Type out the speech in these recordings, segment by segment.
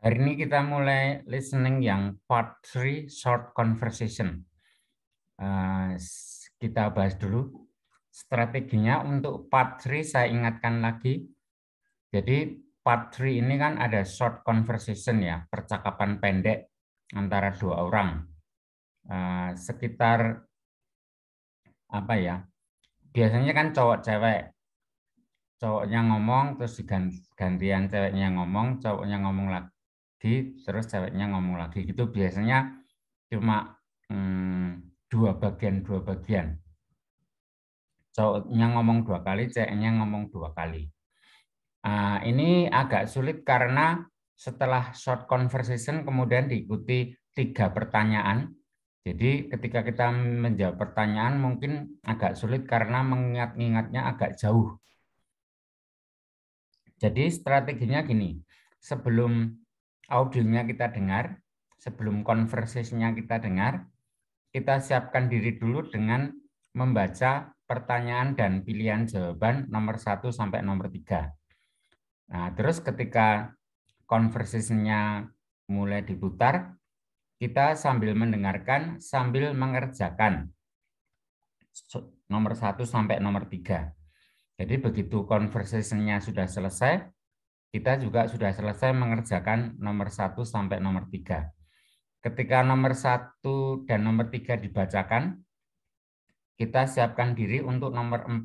Hari ini kita mulai listening yang part 3 short conversation. Uh, kita bahas dulu strateginya untuk part 3 saya ingatkan lagi. Jadi part 3 ini kan ada short conversation ya, percakapan pendek antara dua orang. Uh, sekitar apa ya? Biasanya kan cowok cewek. Cowoknya ngomong terus digantian ceweknya ngomong, cowoknya ngomong lagi di terus ceweknya ngomong lagi gitu biasanya cuma hmm, dua bagian dua bagian cowoknya ngomong dua kali ceweknya ngomong dua kali uh, ini agak sulit karena setelah short conversation kemudian diikuti tiga pertanyaan jadi ketika kita menjawab pertanyaan mungkin agak sulit karena mengingat-ingatnya agak jauh. Jadi strateginya gini, sebelum audionya kita dengar, sebelum konversinya kita dengar, kita siapkan diri dulu dengan membaca pertanyaan dan pilihan jawaban nomor 1 sampai nomor 3. Nah, terus ketika konversinya mulai diputar, kita sambil mendengarkan, sambil mengerjakan nomor 1 sampai nomor 3. Jadi begitu konversinya sudah selesai, kita juga sudah selesai mengerjakan nomor 1 sampai nomor 3. Ketika nomor 1 dan nomor 3 dibacakan, kita siapkan diri untuk nomor 4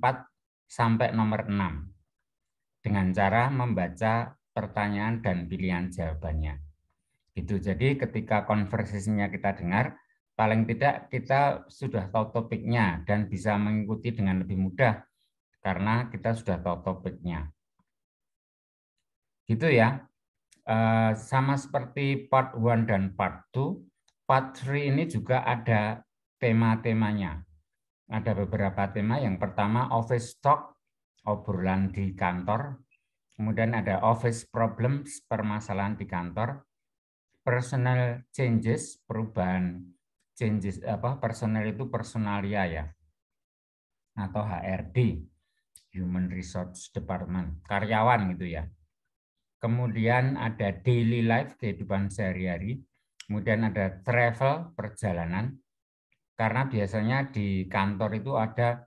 sampai nomor 6 dengan cara membaca pertanyaan dan pilihan jawabannya. Gitu. Jadi ketika konversinya kita dengar, paling tidak kita sudah tahu topiknya dan bisa mengikuti dengan lebih mudah karena kita sudah tahu topiknya. Gitu ya. Eh, sama seperti part 1 dan part 2, part 3 ini juga ada tema-temanya. Ada beberapa tema. Yang pertama office talk, obrolan di kantor. Kemudian ada office problems, permasalahan di kantor. Personal changes, perubahan changes apa personal itu personalia ya atau HRD human resource department karyawan gitu ya kemudian ada daily life, kehidupan sehari-hari, kemudian ada travel, perjalanan, karena biasanya di kantor itu ada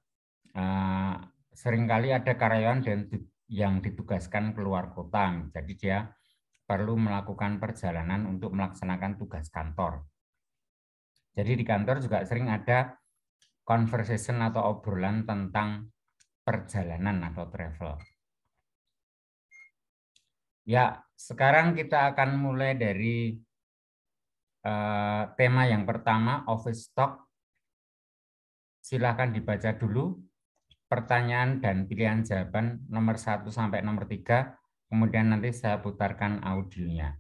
eh, seringkali ada karyawan yang ditugaskan keluar kota, jadi dia perlu melakukan perjalanan untuk melaksanakan tugas kantor. Jadi di kantor juga sering ada conversation atau obrolan tentang perjalanan atau travel. Ya, sekarang kita akan mulai dari uh, tema yang pertama, office stock. Silahkan dibaca dulu pertanyaan dan pilihan jawaban nomor 1 sampai nomor 3, kemudian nanti saya putarkan audionya.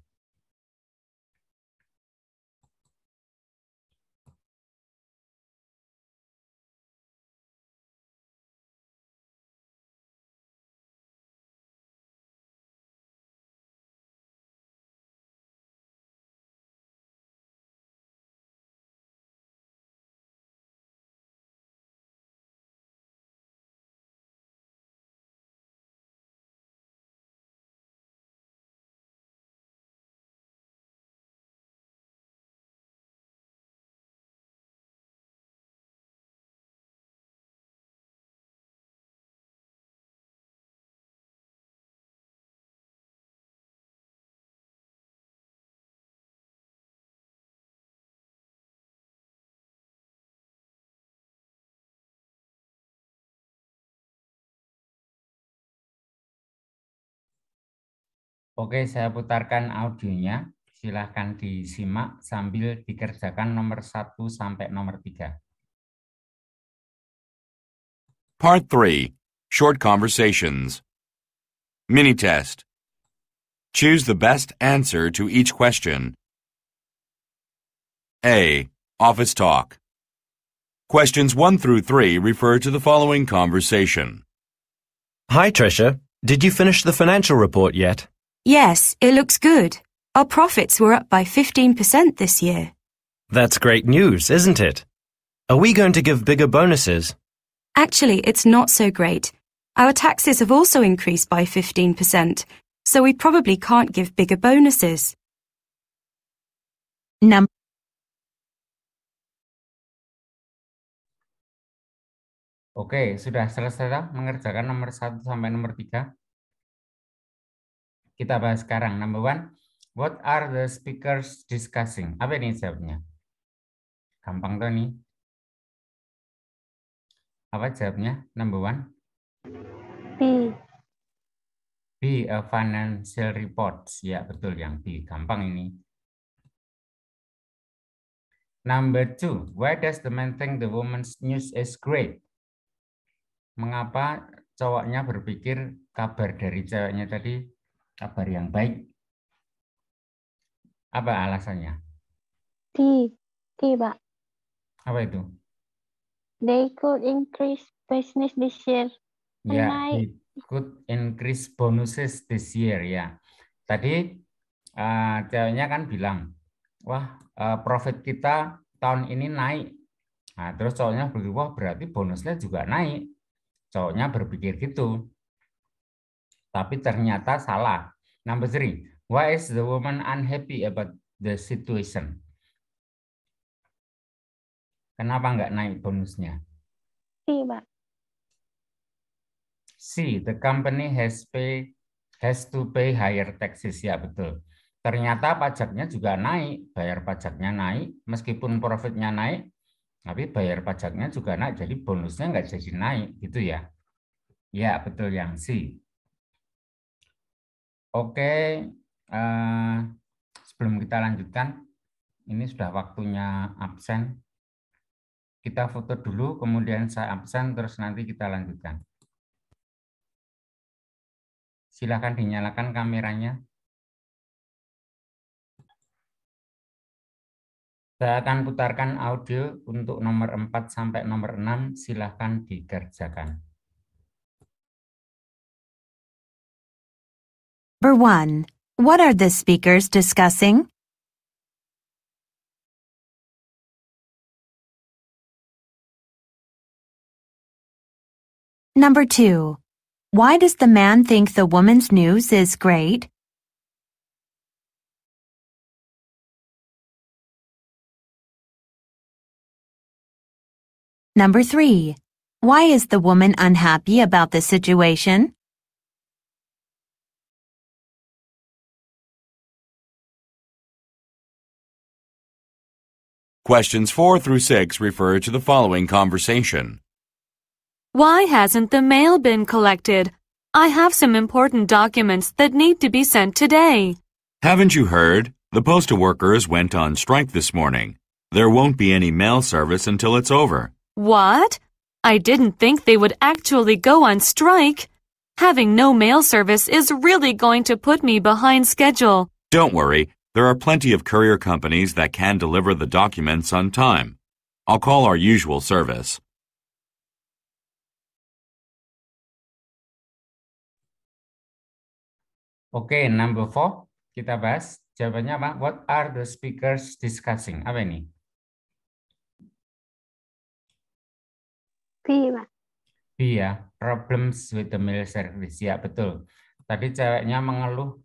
Oke, saya putarkan audionya. Silahkan disimak sambil dikerjakan nomor 1 sampai nomor 3. Part 3. Short Conversations Mini Test Choose the best answer to each question. A. Office Talk Questions 1 through 3 refer to the following conversation. Hi, Tricia. Did you finish the financial report yet? Yes, it looks good. Our profits were up by 15% this year. That's great news, isn't it? Are we going to give bigger bonuses? Actually, it's not so great. Our taxes have also increased by 15%, so we probably can't give bigger bonuses. Number Oke, sudah selesai mengerjakan nomor 1 sampai nomor 3? kita bahas sekarang. Number one, what are the speakers discussing? Apa ini jawabnya? Gampang tuh nih. Apa jawabnya? Number one. B. B, a financial reports. Ya, betul yang B. Gampang ini. Number two, why does the man think the woman's news is great? Mengapa cowoknya berpikir kabar dari ceweknya tadi kabar yang baik. Apa alasannya? Tiba. di, Pak. Apa itu? They could increase business this year. Kan ya, yeah, I... could increase bonuses this year ya. Tadi uh, ceweknya kan bilang, wah uh, profit kita tahun ini naik. Nah, terus cowoknya berpikir, wah berarti bonusnya juga naik. Cowoknya berpikir gitu tapi ternyata salah. Number three, why is the woman unhappy about the situation? Kenapa nggak naik bonusnya? Si, Pak. Si, the company has pay has to pay higher taxes. Ya, betul. Ternyata pajaknya juga naik, bayar pajaknya naik, meskipun profitnya naik, tapi bayar pajaknya juga naik, jadi bonusnya nggak jadi naik, gitu ya. Ya, betul yang C. Oke, eh, sebelum kita lanjutkan, ini sudah waktunya absen. Kita foto dulu, kemudian saya absen, terus nanti kita lanjutkan. Silakan dinyalakan kameranya. Saya akan putarkan audio untuk nomor 4 sampai nomor 6. Silahkan dikerjakan. Number 1. What are the speakers discussing? Number 2. Why does the man think the woman's news is great? Number 3. Why is the woman unhappy about the situation? Questions 4 through 6 refer to the following conversation. Why hasn't the mail been collected? I have some important documents that need to be sent today. Haven't you heard? The postal workers went on strike this morning. There won't be any mail service until it's over. What? I didn't think they would actually go on strike. Having no mail service is really going to put me behind schedule. Don't worry, There are plenty of courier companies that can deliver the documents on time. I'll call our usual service. Oke, okay, number four kita bahas. Jawabannya apa? What are the speakers discussing? Apa ini? B, B ya, problems with the mail service. Ya, betul. Tadi ceweknya mengeluh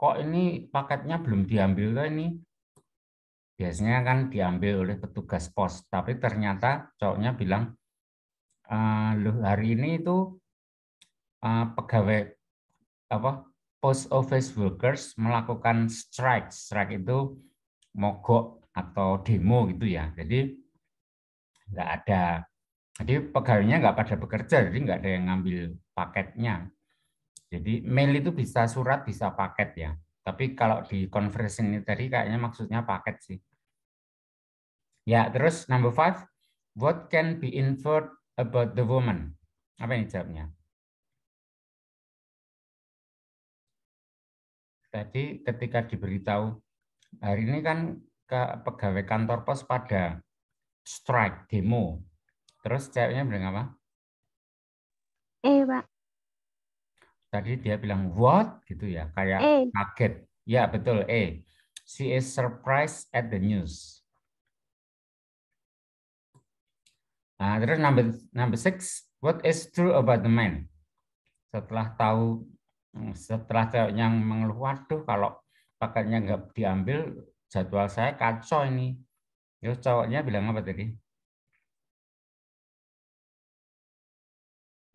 kok ini paketnya belum diambil loh ini biasanya kan diambil oleh petugas pos tapi ternyata cowoknya bilang e, hari ini itu eh, pegawai apa post office workers melakukan strike strike itu mogok atau demo gitu ya jadi nggak ada jadi pegawainya nggak pada bekerja jadi nggak ada yang ngambil paketnya jadi mail itu bisa surat, bisa paket ya. Tapi kalau di conversion ini tadi kayaknya maksudnya paket sih. Ya, terus number five, what can be inferred about the woman? Apa yang jawabnya? Tadi ketika diberitahu, hari ini kan ke pegawai kantor pos pada strike, demo. Terus jawabnya berapa? apa? Eh, Pak tadi dia bilang what gitu ya kayak eh. kaget ya betul Eh, she is surprised at the news nah, terus number number six what is true about the man setelah tahu hmm, setelah yang mengeluh waduh kalau paketnya nggak diambil jadwal saya kacau ini terus cowoknya bilang apa tadi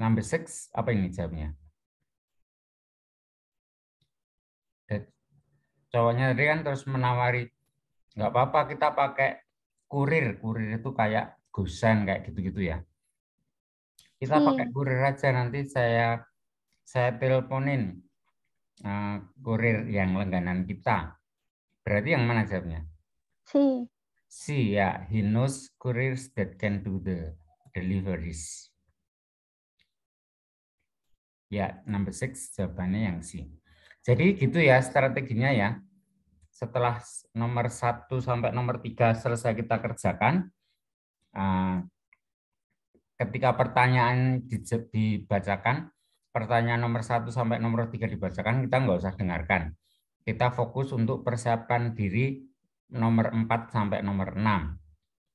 number six apa ini jawabnya cowoknya tadi kan terus menawari nggak apa-apa kita pakai kurir kurir itu kayak gusen kayak gitu-gitu ya kita hmm. pakai kurir aja nanti saya saya teleponin uh, kurir yang langganan kita berarti yang mana jawabnya si si ya he knows couriers that can do the deliveries ya number six jawabannya yang si jadi gitu ya strateginya ya setelah nomor 1 sampai nomor 3 selesai kita kerjakan, ah, ketika pertanyaan dibacakan, pertanyaan nomor 1 sampai nomor 3 dibacakan, kita nggak usah dengarkan. Kita fokus untuk persiapkan diri nomor 4 sampai nomor 6.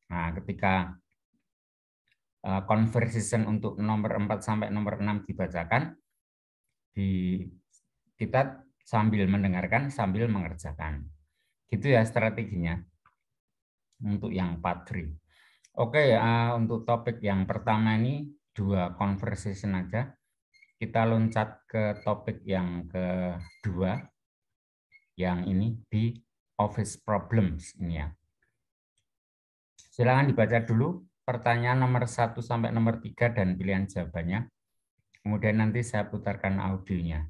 Nah, ketika ah, conversation untuk nomor 4 sampai nomor 6 dibacakan, di, kita sambil mendengarkan sambil mengerjakan. Gitu ya strateginya untuk yang part Oke, uh, untuk topik yang pertama ini dua conversation aja. Kita loncat ke topik yang kedua yang ini di office problems ini ya. silahkan dibaca dulu pertanyaan nomor 1 sampai nomor 3 dan pilihan jawabannya. Kemudian nanti saya putarkan audionya.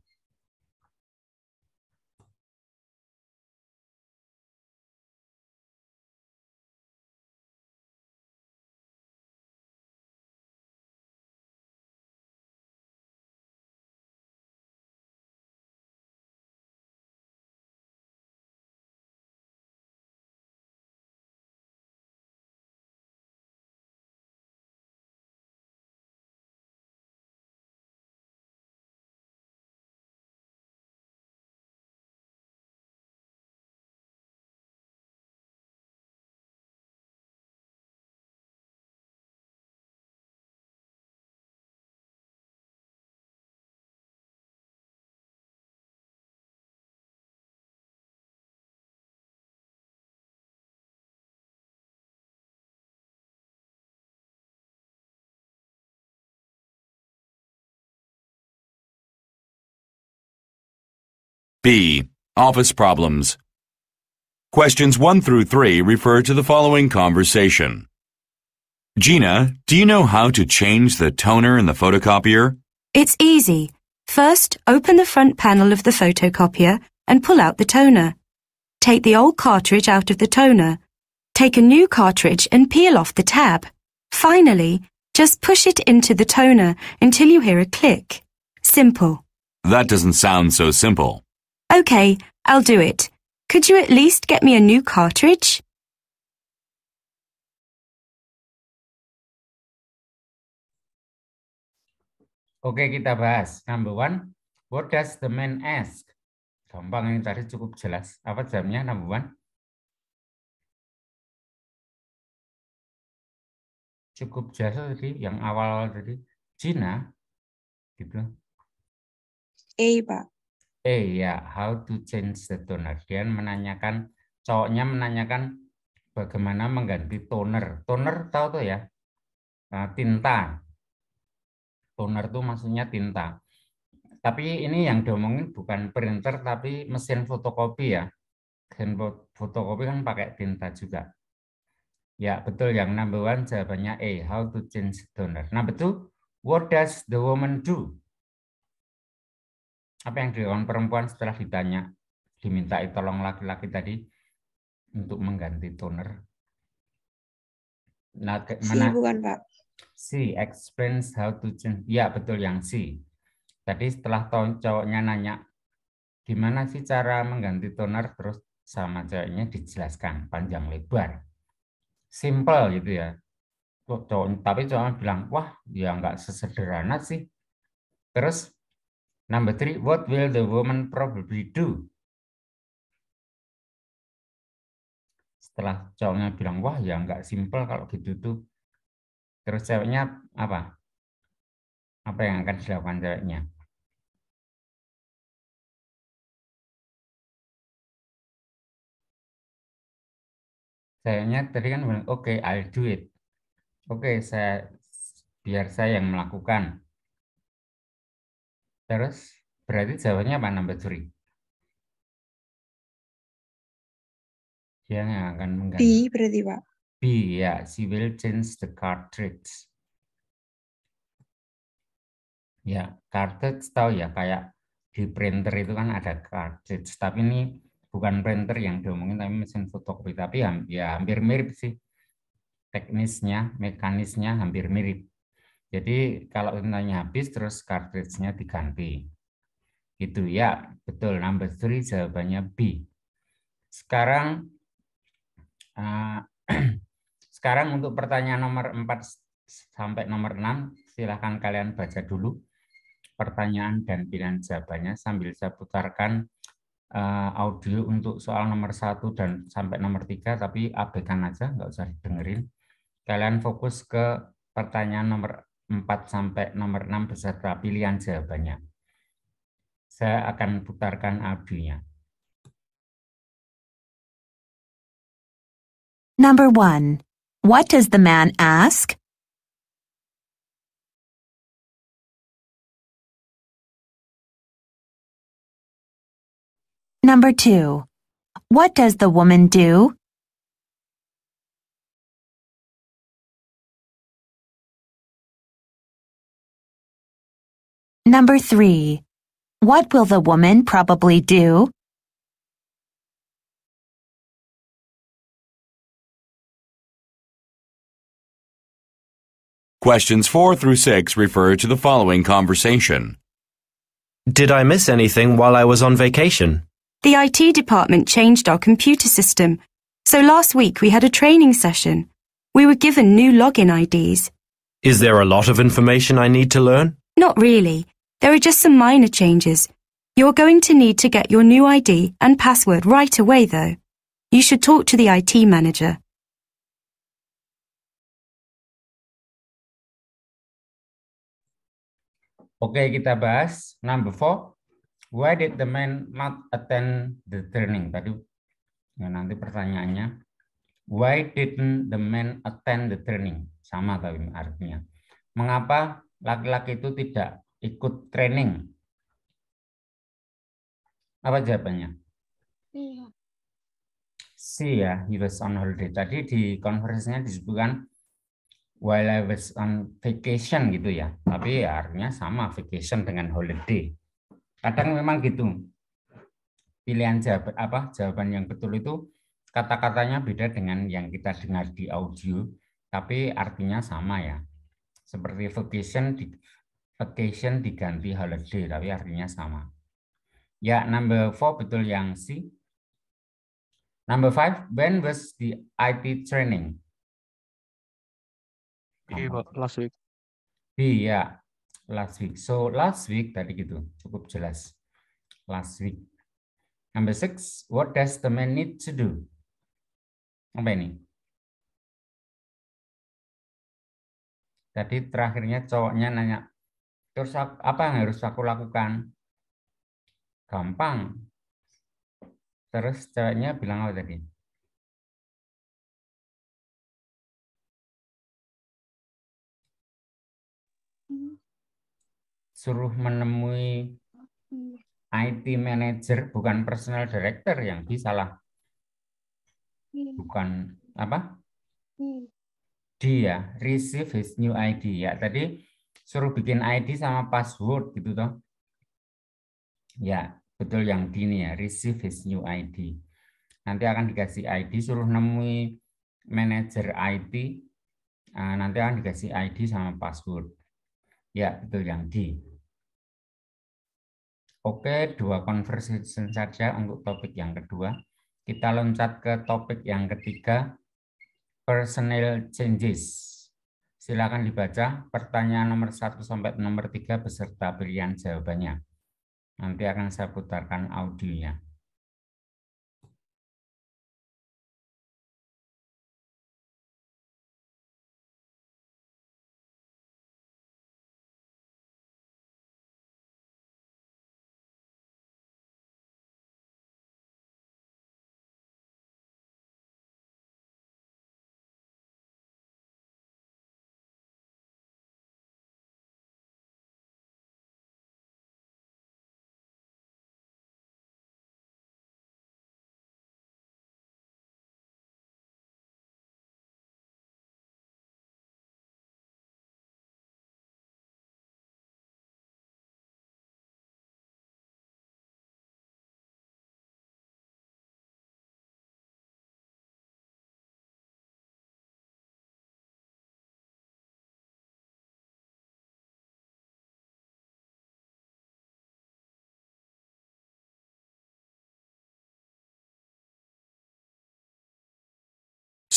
B. Office Problems Questions 1 through 3 refer to the following conversation. Gina, do you know how to change the toner in the photocopier? It's easy. First, open the front panel of the photocopier and pull out the toner. Take the old cartridge out of the toner. Take a new cartridge and peel off the tab. Finally, just push it into the toner until you hear a click. Simple. That doesn't sound so simple. Okay, I'll do it. Could you at least get me a new cartridge? Oke, kita bahas. Number one, what does the man ask? Gampang ini tadi cukup jelas. Apa jamnya number one? Cukup jelas tadi, yang awal-awal tadi. Cina, gitu. Eh, Pak eh ya how to change the toner dia menanyakan cowoknya menanyakan bagaimana mengganti toner toner tahu tuh ya nah, tinta toner tuh maksudnya tinta tapi ini yang diomongin bukan printer tapi mesin fotokopi ya mesin fotokopi kan pakai tinta juga ya betul yang number one jawabannya A how to change the toner nah betul what does the woman do apa yang dilakukan perempuan setelah ditanya diminta tolong laki-laki tadi untuk mengganti toner. Nah, ke, mana? Si bukan Pak. Si explains how to change. Ya betul yang si. Tadi setelah cowoknya nanya gimana sih cara mengganti toner terus sama ceweknya dijelaskan panjang lebar. Simple gitu ya. Cowok, tapi cowoknya bilang wah ya nggak sesederhana sih. Terus Number three, what will the woman probably do? Setelah cowoknya bilang, wah ya nggak simple kalau gitu tuh. Terus ceweknya apa? Apa yang akan dilakukan ceweknya? Ceweknya tadi kan bilang, oke, okay, I'll do it. Oke, okay, saya biar saya yang melakukan Terus berarti jawabannya apa number three? Dia akan mengganti. B berarti Pak. B ya, she will change the cartridge. Ya, cartridge tahu ya kayak di printer itu kan ada cartridge, tapi ini bukan printer yang diomongin tapi mesin fotokopi tapi ya hampir mirip sih teknisnya mekanisnya hampir mirip jadi kalau intinya habis terus cartridge-nya diganti. Itu ya, betul. Number 3 jawabannya B. Sekarang uh, sekarang untuk pertanyaan nomor 4 sampai nomor 6 silahkan kalian baca dulu pertanyaan dan pilihan jawabannya sambil saya putarkan uh, audio untuk soal nomor 1 dan sampai nomor 3 tapi abaikan aja nggak usah dengerin. Kalian fokus ke pertanyaan nomor 4 sampai nomor 6 beserta pilihan jawabannya. Saya akan putarkan audionya. Number 1. What does the man ask? Number two, What does the woman do? Number 3. What will the woman probably do? Questions 4 through 6 refer to the following conversation. Did I miss anything while I was on vacation? The IT department changed our computer system, so last week we had a training session. We were given new login IDs. Is there a lot of information I need to learn? Not really. There are just some minor changes. You're going to need to get your new ID and password right away, though. You should talk to the IT manager. Oke, kita bahas number four. Why did the man not attend the training? Tadi ya nanti pertanyaannya. Why didn't the man attend the training? Sama tapi artinya. Mengapa laki-laki itu tidak ikut training. Apa jawabannya? Iya. ya, he was on holiday. Tadi di konferensinya disebutkan while I was on vacation gitu ya. Tapi ya artinya sama vacation dengan holiday. Kadang memang gitu. Pilihan jawab apa jawaban yang betul itu kata-katanya beda dengan yang kita dengar di audio, tapi artinya sama ya. Seperti vacation di vacation diganti holiday, tapi artinya sama. Ya, number four betul yang C. Number five, when was the IT training? B, last week. B, ya. Last week. So, last week tadi gitu. Cukup jelas. Last week. Number six, what does the man need to do? Apa ini? Tadi terakhirnya cowoknya nanya Terus apa yang harus aku lakukan? Gampang. Terus ceweknya bilang apa tadi? Suruh menemui IT manager bukan personal director yang bisa lah. Bukan apa? Hmm. Dia receive his new ID ya. Tadi suruh bikin ID sama password gitu toh. Ya, betul yang D ini ya, receive his new ID. Nanti akan dikasih ID, suruh nemui manager IT, ah, nanti akan dikasih ID sama password. Ya, betul yang D Oke, dua conversation saja untuk topik yang kedua. Kita loncat ke topik yang ketiga, personal changes. Silakan dibaca pertanyaan nomor 1 sampai nomor 3 beserta pilihan jawabannya. Nanti akan saya putarkan audionya.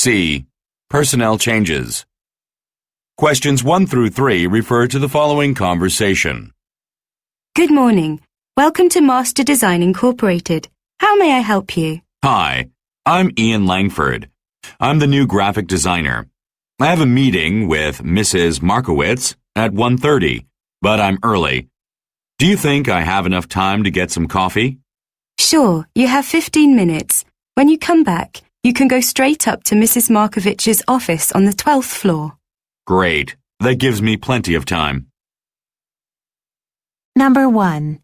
C. Personnel changes. Questions 1 through 3 refer to the following conversation. Good morning. Welcome to Master Design Incorporated. How may I help you? Hi, I'm Ian Langford. I'm the new graphic designer. I have a meeting with Mrs. Markowitz at 1.30, but I'm early. Do you think I have enough time to get some coffee? Sure, you have 15 minutes. When you come back, you can go straight up to Mrs. Markovich's office on the 12th floor. Great. That gives me plenty of time. Number 1.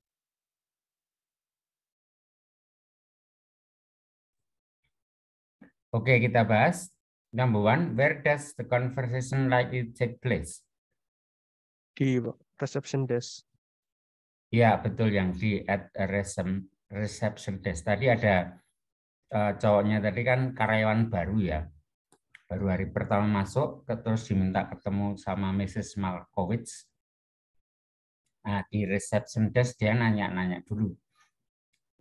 Okay, kita bahas. Number 1, where does the conversation likely take place? Di reception desk. Ya, betul yang di at a reception desk. Tadi ada Eh, cowoknya tadi kan karyawan baru ya baru hari pertama masuk terus diminta ketemu sama Mrs. Malkowitz nah, di reception desk dia nanya-nanya dulu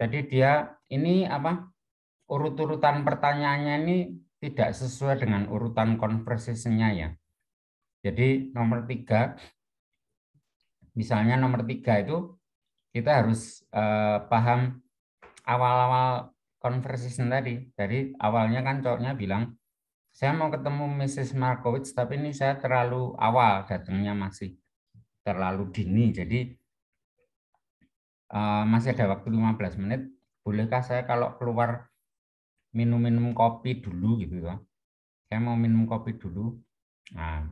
jadi dia ini apa urut-urutan pertanyaannya ini tidak sesuai dengan urutan conversation-nya ya jadi nomor tiga misalnya nomor tiga itu kita harus uh, paham awal-awal Konversi sendiri, Dari awalnya kan cowoknya bilang, saya mau ketemu Mrs. Markowitz, tapi ini saya terlalu awal datangnya masih terlalu dini. Jadi uh, masih ada waktu 15 menit. Bolehkah saya kalau keluar minum-minum kopi dulu gitu ya? Saya mau minum kopi dulu. Nah,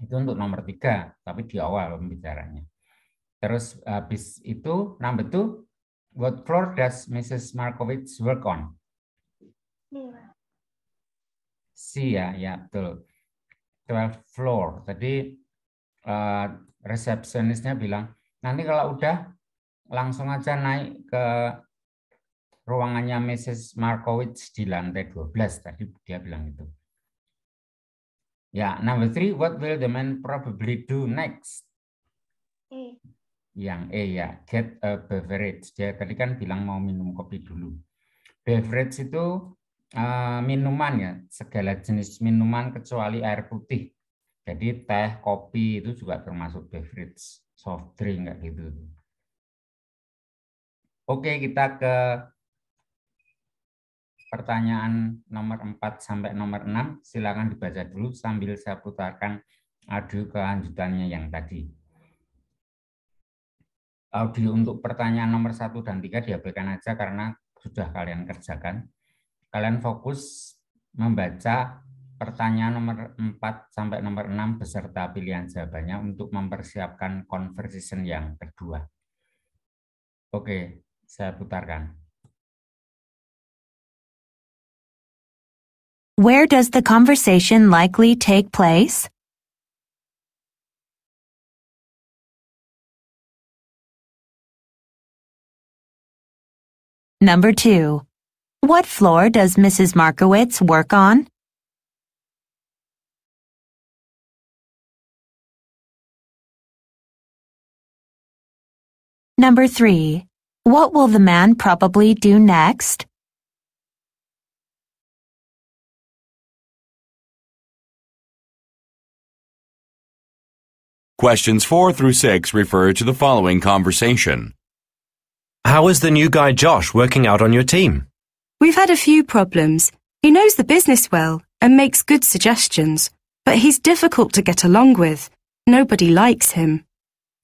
itu untuk nomor tiga, tapi di awal pembicaranya. Terus habis itu, nambah betul, What floor does Mrs. Markowitz work on? C ya, ya betul. 12 floor. Tadi uh, resepsionisnya bilang, nanti kalau udah langsung aja naik ke ruangannya Mrs. Markowitz di lantai 12. Tadi dia bilang itu. Ya, number three, what will the man probably do next? yang E ya, get a beverage. Dia tadi kan bilang mau minum kopi dulu. Beverage itu uh, minuman ya, segala jenis minuman kecuali air putih. Jadi teh, kopi itu juga termasuk beverage, soft drink kayak gitu. Oke, kita ke pertanyaan nomor 4 sampai nomor 6. Silakan dibaca dulu sambil saya putarkan adu kelanjutannya yang tadi audio untuk pertanyaan nomor 1 dan 3 diabaikan aja karena sudah kalian kerjakan. Kalian fokus membaca pertanyaan nomor 4 sampai nomor 6 beserta pilihan jawabannya untuk mempersiapkan conversation yang kedua. Oke, saya putarkan. Where does the conversation likely take place? Number 2. What floor does Mrs. Markowitz work on? Number 3. What will the man probably do next? Questions 4 through 6 refer to the following conversation. How is the new guy Josh working out on your team? We've had a few problems. He knows the business well and makes good suggestions, but he's difficult to get along with. Nobody likes him.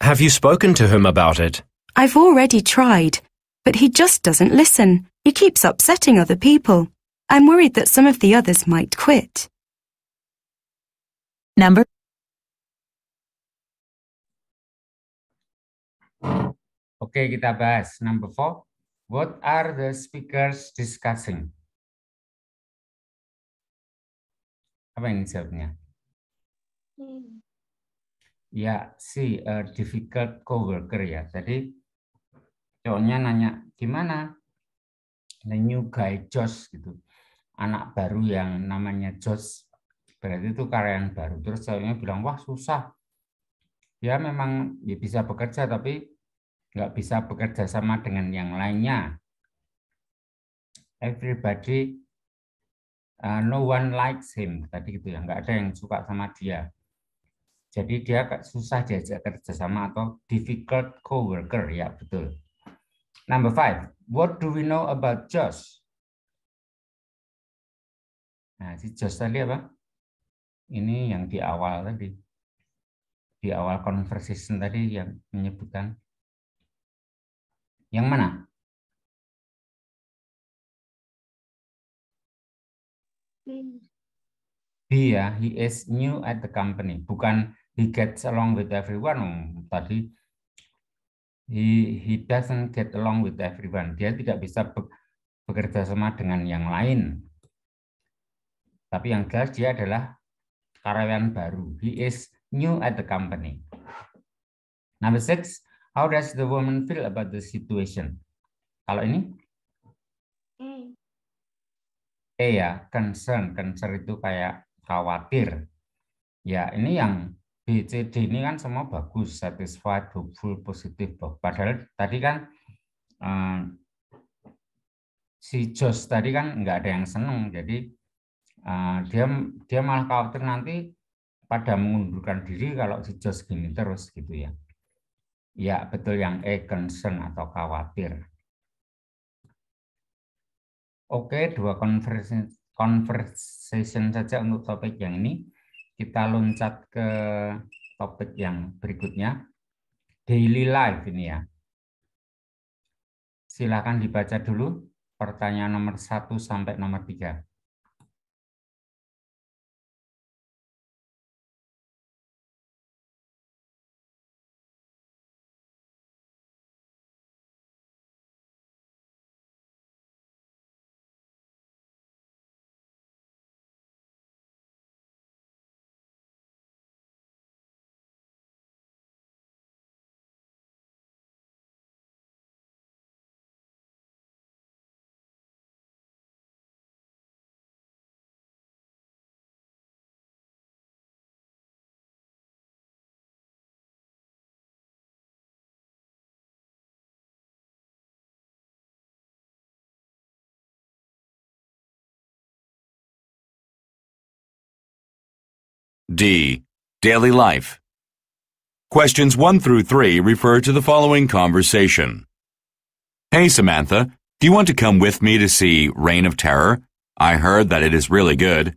Have you spoken to him about it? I've already tried, but he just doesn't listen. He keeps upsetting other people. I'm worried that some of the others might quit. Number Oke, kita bahas. Number four, what are the speakers discussing? Apa yang jawabnya? Hmm. Ya, si uh, difficult coworker ya. Tadi cowoknya nanya, gimana? The new guy Josh gitu. Anak baru yang namanya Josh. Berarti itu karyawan baru. Terus cowoknya bilang, wah susah. Ya memang ya bisa bekerja, tapi nggak bisa bekerja sama dengan yang lainnya. Everybody, uh, no one likes him. Tadi gitu ya, nggak ada yang suka sama dia. Jadi dia agak susah diajak kerjasama atau difficult coworker ya betul. Number five, what do we know about Josh? Nah, si Josh tadi apa? Ini yang di awal tadi, di awal conversation tadi yang menyebutkan yang mana? B. He ya, he is new at the company. Bukan he gets along with everyone. Oh, tadi he he doesn't get along with everyone. Dia tidak bisa bekerja sama dengan yang lain. Tapi yang jelas dia adalah karyawan baru. He is new at the company. Number six, How does the woman feel about the situation? Kalau ini? Mm. ya, concern. Concern itu kayak khawatir. Ya, ini yang B, ini kan semua bagus. Satisfied, hopeful, positif. Padahal tadi kan um, si Jos tadi kan nggak ada yang seneng. Jadi uh, dia dia malah khawatir nanti pada mengundurkan diri kalau si Jos gini terus gitu ya. Ya, betul yang E, concern atau khawatir. Oke, dua conversation, conversation saja untuk topik yang ini. Kita loncat ke topik yang berikutnya. Daily life ini ya. Silakan dibaca dulu pertanyaan nomor satu sampai nomor tiga. D. Daily Life Questions 1 through 3 refer to the following conversation. Hey, Samantha, do you want to come with me to see Reign of Terror? I heard that it is really good.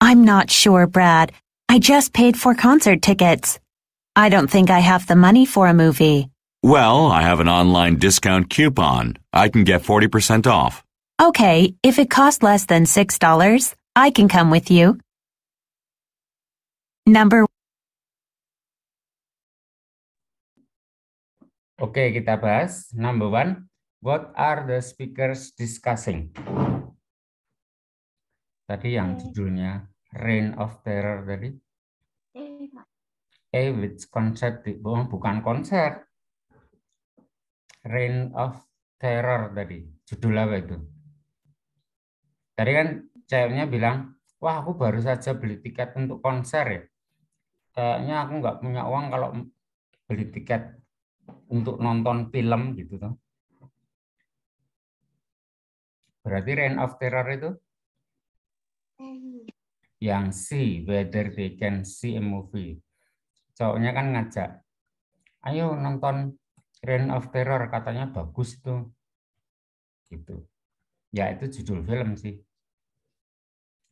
I'm not sure, Brad. I just paid for concert tickets. I don't think I have the money for a movie. Well, I have an online discount coupon. I can get 40% off. Okay, if it costs less than $6, I can come with you. Number Oke, kita bahas. Number one, what are the speakers discussing? Tadi yang judulnya Reign of Terror tadi. Eh, which konser? Oh, bukan konser. Reign of Terror tadi. Judul apa itu? Tadi kan ceweknya bilang, wah aku baru saja beli tiket untuk konser ya kayaknya aku nggak punya uang kalau beli tiket untuk nonton film gitu tuh. Berarti reign of terror itu hmm. yang see whether they can see a movie. Cowoknya kan ngajak, ayo nonton Reign of Terror katanya bagus tuh. Gitu. Ya itu judul film sih.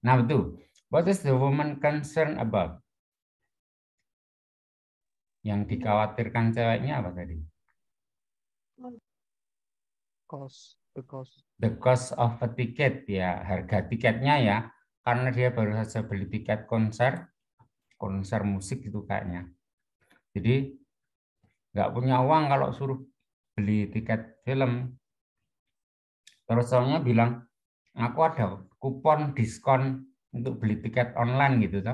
Nah betul. What is the woman concerned about? Yang dikhawatirkan ceweknya apa tadi? Cost, the cost. The cost of a ticket ya, harga tiketnya ya. Karena dia baru saja beli tiket konser, konser musik gitu kayaknya. Jadi nggak punya uang kalau suruh beli tiket film. Terus soalnya bilang, aku ada kupon diskon untuk beli tiket online gitu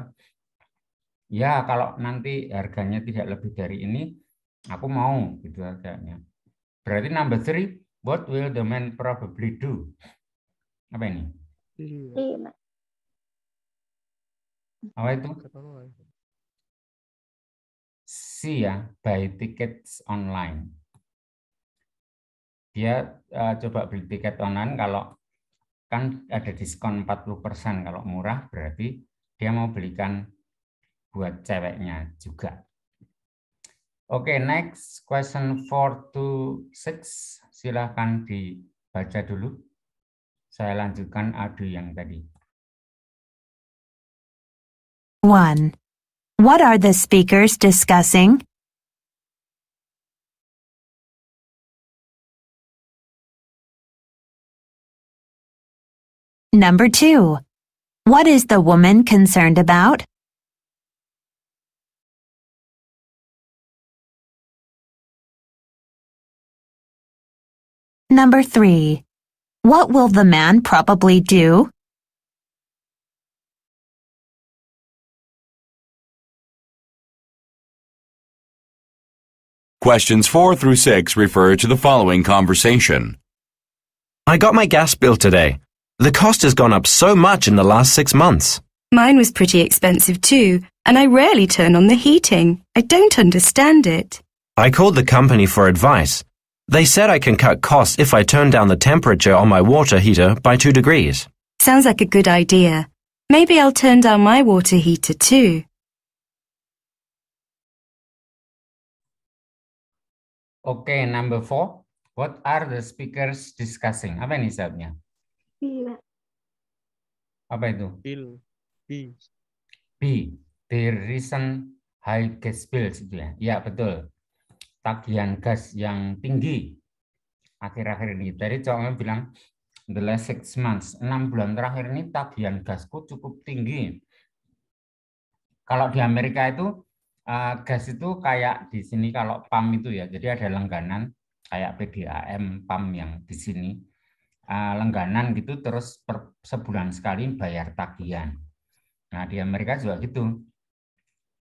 ya kalau nanti harganya tidak lebih dari ini, aku mau gitu agaknya. Berarti number three, what will the man probably do? Apa ini? Iya. Iya, Apa itu? Si ya, buy tickets online. Dia uh, coba beli tiket online kalau kan ada diskon 40% kalau murah berarti dia mau belikan buat ceweknya juga. Oke, okay, next question 4 to 6. Silahkan dibaca dulu. Saya lanjutkan adu yang tadi. One. What are the speakers discussing? Number two. What is the woman concerned about? Number 3. What will the man probably do? Questions 4 through 6 refer to the following conversation. I got my gas bill today. The cost has gone up so much in the last six months. Mine was pretty expensive too, and I rarely turn on the heating. I don't understand it. I called the company for advice, they said I can cut costs if I turn down the temperature on my water heater by two degrees. Sounds like a good idea. Maybe I'll turn down my water heater too. Okay, number four. What are the speakers discussing? Apa ini jawabnya? Bila. Apa itu? Bill. B. B. The reason high gas bills itu Ya, betul. tagihan gas yang tinggi akhir-akhir ini. Dari cowoknya bilang the last six months, enam bulan terakhir ini tagihan gasku cukup tinggi. Kalau di Amerika itu eh, gas itu kayak di sini kalau pam itu ya, jadi ada langganan kayak PDAM pam yang di sini eh, langganan gitu terus per sebulan sekali bayar tagihan. Nah di Amerika juga gitu,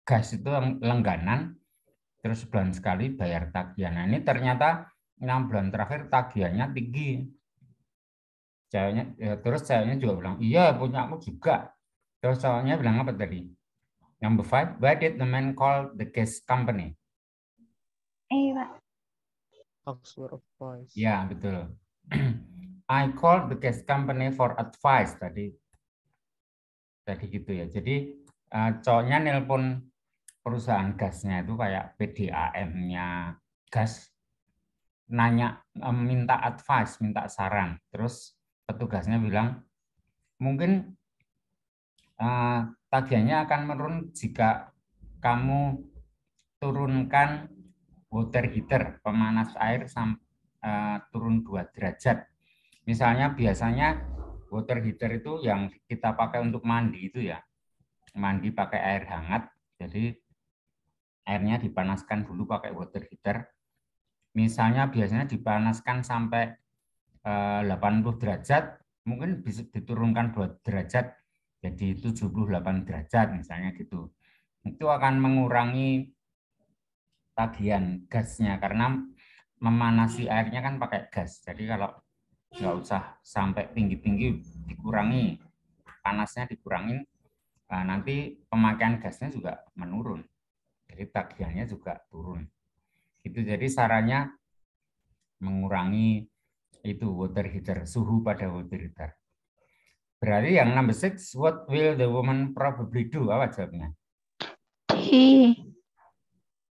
gas itu langganan terus bulan sekali bayar tagihan. Nah, ini ternyata enam bulan terakhir tagihannya tinggi. Ceweknya, ya, terus ceweknya juga bilang, iya punya aku juga. Terus cowoknya bilang apa tadi? Number five, why did the man call the gas company? Eh, Pak. Oxford of Voice. Ya, betul. I called the gas company for advice tadi. Tadi gitu ya. Jadi uh, cowoknya nelpon perusahaan gasnya itu kayak PDAM-nya gas nanya minta advice, minta saran. Terus petugasnya bilang mungkin uh, tagihannya akan menurun jika kamu turunkan water heater pemanas air sampai uh, eh, turun 2 derajat. Misalnya biasanya water heater itu yang kita pakai untuk mandi itu ya. Mandi pakai air hangat. Jadi airnya dipanaskan dulu pakai water heater. Misalnya biasanya dipanaskan sampai 80 eh, derajat, mungkin bisa diturunkan 2 derajat jadi 78 derajat misalnya gitu. Itu akan mengurangi tagihan gasnya karena memanasi airnya kan pakai gas. Jadi kalau nggak usah sampai tinggi-tinggi dikurangi, panasnya dikurangin, nah, nanti pemakaian gasnya juga menurun jadi tagihannya juga turun Itu jadi sarannya mengurangi itu water heater suhu pada water heater berarti yang number six what will the woman probably do apa jawabnya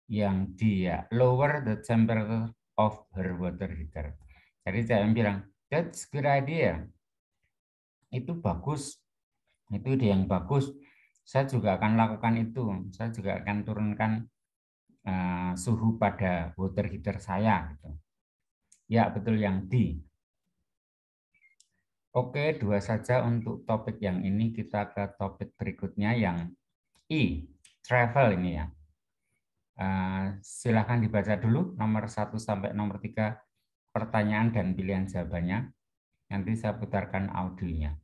yang dia lower the temperature of her water heater jadi saya bilang that's good idea itu bagus itu dia yang bagus saya juga akan lakukan itu. Saya juga akan turunkan uh, suhu pada water heater saya. Gitu. Ya, betul yang D. Oke, dua saja untuk topik yang ini. Kita ke topik berikutnya yang I, e, travel ini ya. Uh, silahkan dibaca dulu nomor 1 sampai nomor 3 pertanyaan dan pilihan jawabannya. Nanti saya putarkan audionya.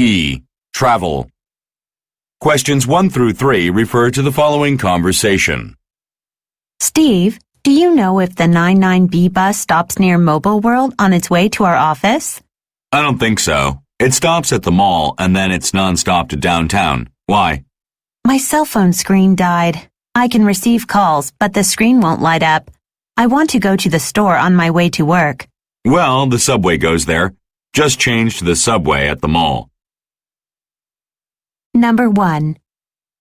E. Travel. Questions 1 through 3 refer to the following conversation. Steve, do you know if the 99B bus stops near Mobile World on its way to our office? I don't think so. It stops at the mall and then it's nonstop to downtown. Why? My cell phone screen died. I can receive calls, but the screen won't light up. I want to go to the store on my way to work. Well, the subway goes there. Just change to the subway at the mall. Number one,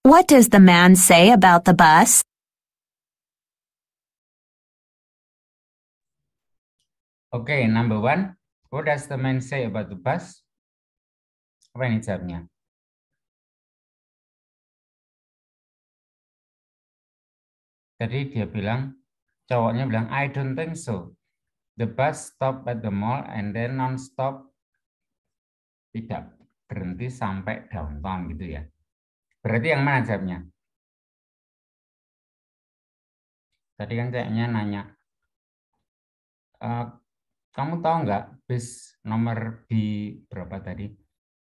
What does the man say about the bus? Okay, number one. What does the man say about the bus? Apa ini jawabnya? Jadi dia bilang, cowoknya bilang, I don't think so. The bus stop at the mall and then non-stop tidak berhenti sampai downtown gitu ya. Berarti yang mana jawabnya? Tadi kan kayaknya nanya, e, kamu tahu nggak bis nomor B berapa tadi?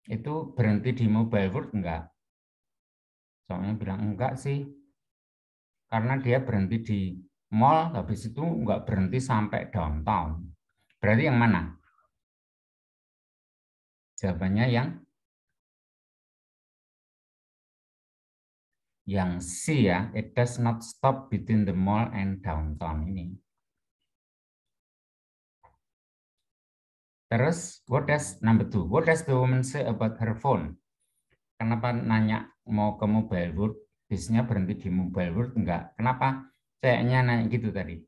Itu berhenti di Mobile World nggak? Soalnya bilang enggak sih, karena dia berhenti di mall, habis itu nggak berhenti sampai downtown. Berarti yang mana? Jawabannya yang yang C ya, it does not stop between the mall and downtown ini. Terus, what does number two? What does the woman say about her phone? Kenapa nanya mau ke mobile world? Bisnya berhenti di mobile world enggak? Kenapa kayaknya nanya gitu tadi?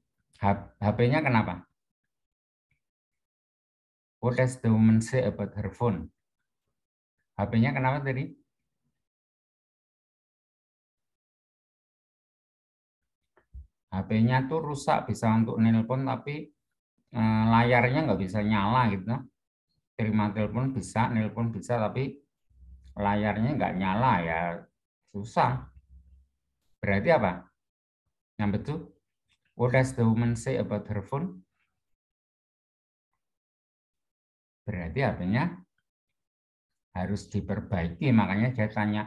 HP-nya kenapa? What does the woman say about her phone? HP-nya kenapa tadi? HP-nya tuh rusak bisa untuk nelpon tapi eh, layarnya nggak bisa nyala gitu terima telepon bisa nelpon bisa tapi layarnya nggak nyala ya susah berarti apa yang betul what does the woman say about her phone berarti artinya harus diperbaiki makanya saya tanya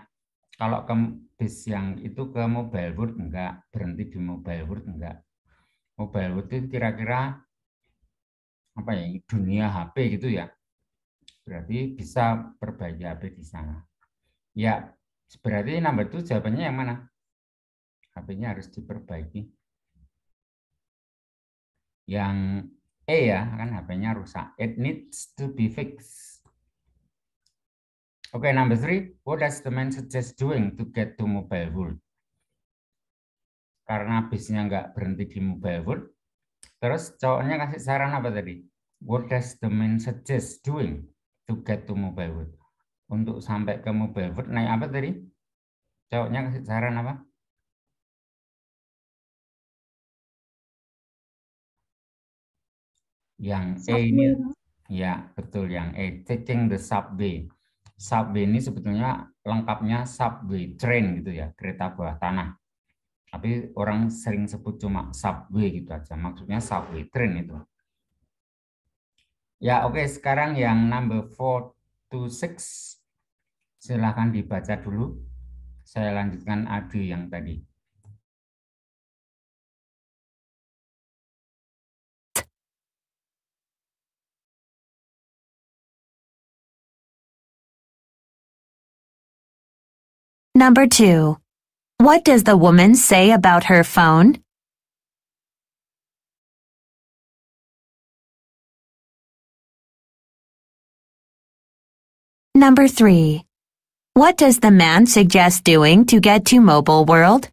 kalau ke, bis yang itu ke Mobile World enggak, berhenti di Mobile World enggak. Mobile World itu kira-kira apa ya, dunia HP gitu ya. Berarti bisa perbaiki HP di sana. Ya, berarti nomor itu jawabannya yang mana? HP-nya harus diperbaiki. Yang E ya, kan HP-nya rusak. It needs to be fixed. Okay, number three, what does the man suggest doing to get to mobile world? Karena bisnya nggak berhenti di mobile world. Terus cowoknya kasih saran apa tadi? What does the man suggest doing to get to mobile world? Untuk sampai ke mobile world, naik apa tadi? Cowoknya kasih saran apa? Yang A ini, Ya, betul. Yang A taking the subway subway ini sebetulnya lengkapnya subway train gitu ya, kereta bawah tanah. Tapi orang sering sebut cuma subway gitu aja, maksudnya subway train itu. Ya oke, okay. sekarang yang number 4 to 6, silahkan dibaca dulu. Saya lanjutkan adu yang tadi. Number 2. What does the woman say about her phone? Number 3. What does the man suggest doing to get to Mobile World?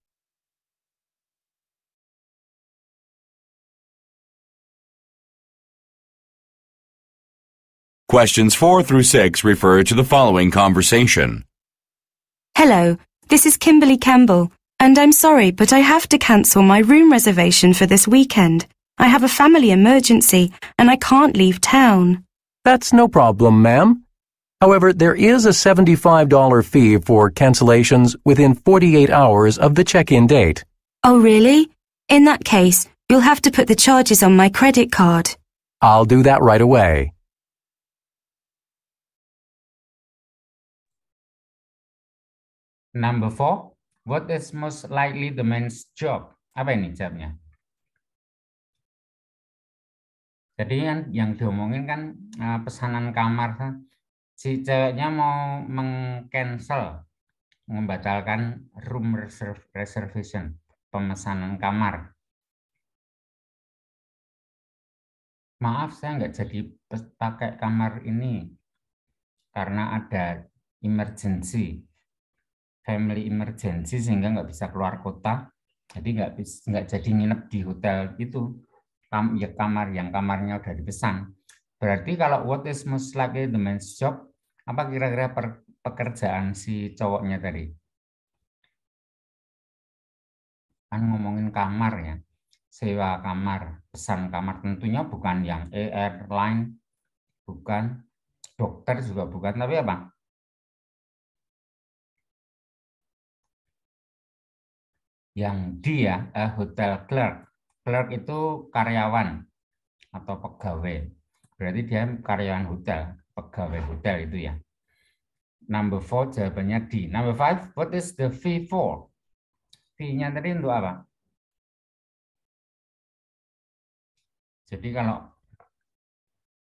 Questions 4 through 6 refer to the following conversation. Hello, this is Kimberly Campbell, and I'm sorry, but I have to cancel my room reservation for this weekend. I have a family emergency, and I can't leave town. That's no problem, ma'am. However, there is a $75 fee for cancellations within 48 hours of the check-in date. Oh, really? In that case, you'll have to put the charges on my credit card. I'll do that right away. Number four, what is most likely the man's job? Apa ini jawabnya? Jadi kan yang diomongin kan eh, pesanan kamar si ceweknya mau mengcancel membatalkan room reservation pemesanan kamar. Maaf saya nggak jadi pakai kamar ini karena ada emergency family emergency sehingga nggak bisa keluar kota jadi nggak nggak jadi nginep di hotel itu kam ya kamar yang kamarnya udah dipesan berarti kalau what is most likely the man's job apa kira-kira pekerjaan si cowoknya tadi kan ngomongin kamar ya sewa kamar pesan kamar tentunya bukan yang airline bukan dokter juga bukan tapi apa yang dia ya, eh, hotel clerk. Clerk itu karyawan atau pegawai. Berarti dia karyawan hotel, pegawai hotel itu ya. Number four jawabannya D. Number five, what is the fee for? Fee-nya tadi untuk apa? Jadi kalau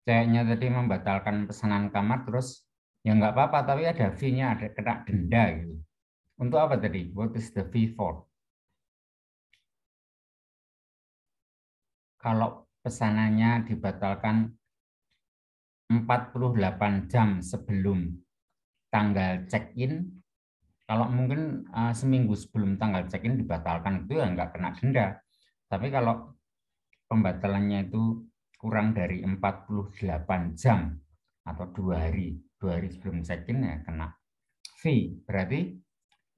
ceweknya tadi membatalkan pesanan kamar terus ya nggak apa-apa tapi ada fee-nya ada kena denda gitu. Untuk apa tadi? What is the fee for? kalau pesanannya dibatalkan 48 jam sebelum tanggal check-in, kalau mungkin uh, seminggu sebelum tanggal check-in dibatalkan itu ya nggak kena denda. Tapi kalau pembatalannya itu kurang dari 48 jam atau dua hari, dua hari sebelum check-in ya kena fee. Berarti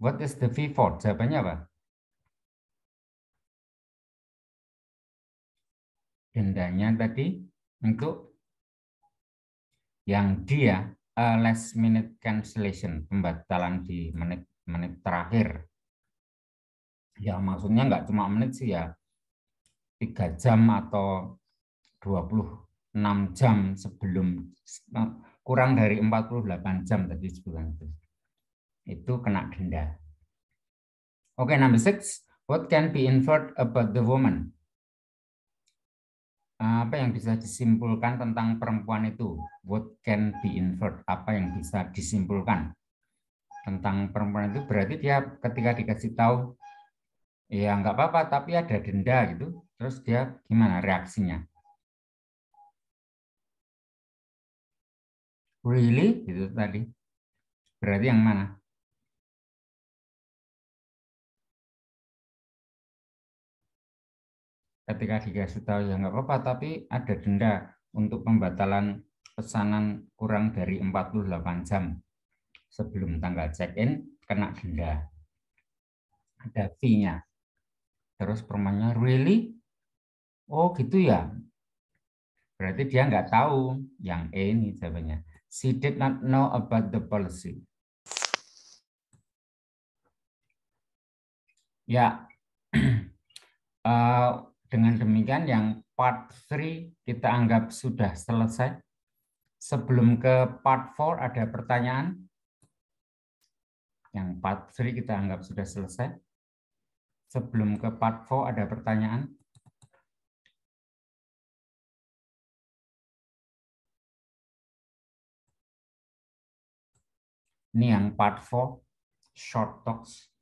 what is the fee for? Jawabannya apa? dendanya tadi untuk yang dia ya, uh, last minute cancellation pembatalan di menit menit terakhir ya maksudnya nggak cuma menit sih ya tiga jam atau 26 jam sebelum eh, kurang dari 48 jam tadi sebulan itu itu kena denda. Oke, okay, number six, what can be inferred about the woman? apa yang bisa disimpulkan tentang perempuan itu? What can be inferred? Apa yang bisa disimpulkan tentang perempuan itu? Berarti dia ketika dikasih tahu, ya nggak apa-apa, tapi ada denda gitu. Terus dia gimana reaksinya? Really? Itu tadi. Berarti yang mana? ketika dikasih tahu ya nggak apa-apa tapi ada denda untuk pembatalan pesanan kurang dari 48 jam sebelum tanggal check-in kena denda ada fee-nya terus permanya really oh gitu ya berarti dia nggak tahu yang E ini jawabannya she did not know about the policy ya uh, Dengan demikian yang part 3 kita anggap sudah selesai. Sebelum ke part 4 ada pertanyaan? Yang part 3 kita anggap sudah selesai. Sebelum ke part 4 ada pertanyaan? Ini yang part 4, short talks.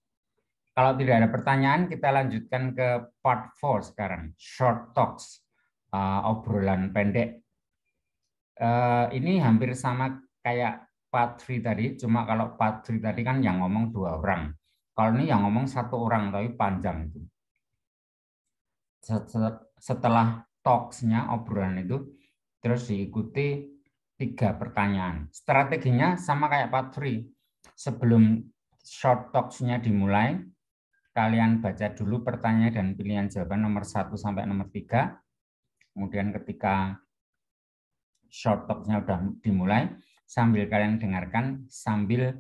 Kalau tidak ada pertanyaan, kita lanjutkan ke part 4 sekarang, short talks, uh, obrolan pendek. Uh, ini hampir sama kayak part 3 tadi, cuma kalau part 3 tadi kan yang ngomong dua orang. Kalau ini yang ngomong satu orang, tapi panjang itu. Setelah talks-nya, obrolan itu, terus diikuti tiga pertanyaan. Strateginya sama kayak part 3. Sebelum short talks-nya dimulai, kalian baca dulu pertanyaan dan pilihan jawaban nomor 1 sampai nomor 3. Kemudian ketika short talk-nya sudah dimulai, sambil kalian dengarkan, sambil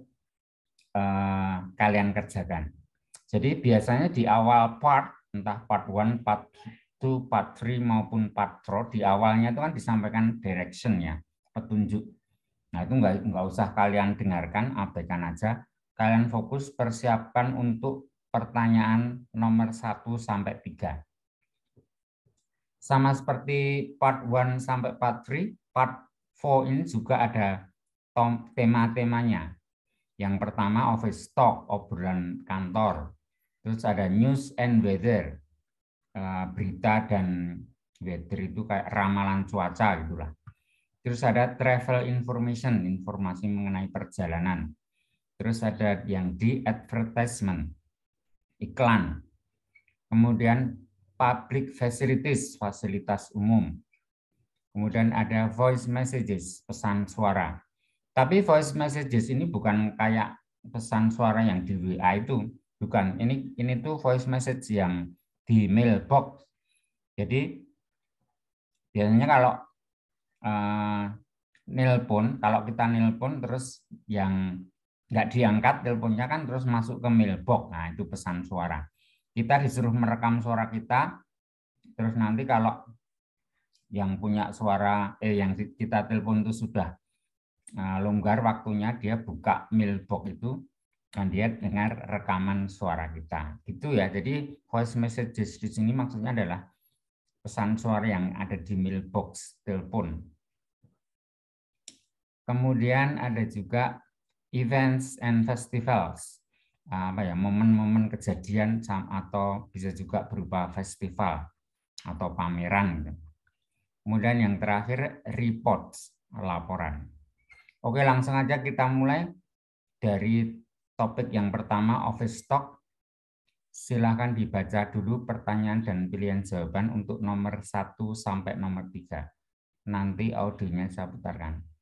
uh, kalian kerjakan. Jadi biasanya di awal part, entah part 1, part 2, part 3, maupun part 4, di awalnya itu kan disampaikan direction ya, petunjuk. Nah itu nggak usah kalian dengarkan, abaikan aja. Kalian fokus persiapkan untuk pertanyaan nomor 1 sampai 3. Sama seperti part 1 sampai part 3, part 4 ini juga ada tema-temanya. Yang pertama office stock, obrolan kantor. Terus ada news and weather, eh, berita dan weather itu kayak ramalan cuaca gitulah. Terus ada travel information, informasi mengenai perjalanan. Terus ada yang di advertisement, iklan, kemudian public facilities, fasilitas umum, kemudian ada voice messages, pesan suara. Tapi voice messages ini bukan kayak pesan suara yang di WA itu, bukan. Ini ini tuh voice message yang di mailbox. Jadi biasanya kalau uh, nelpon, kalau kita nelpon terus yang nggak diangkat teleponnya kan terus masuk ke mailbox. Nah, itu pesan suara. Kita disuruh merekam suara kita, terus nanti kalau yang punya suara, eh yang kita telepon itu sudah eh, longgar waktunya, dia buka mailbox itu, dan dia dengar rekaman suara kita. Gitu ya. Jadi voice message di sini maksudnya adalah pesan suara yang ada di mailbox telepon. Kemudian ada juga events and festivals apa ya momen-momen kejadian atau bisa juga berupa festival atau pameran gitu. Kemudian yang terakhir reports laporan. Oke langsung aja kita mulai dari topik yang pertama office stock. Silahkan dibaca dulu pertanyaan dan pilihan jawaban untuk nomor satu sampai nomor tiga. Nanti audionya saya putarkan.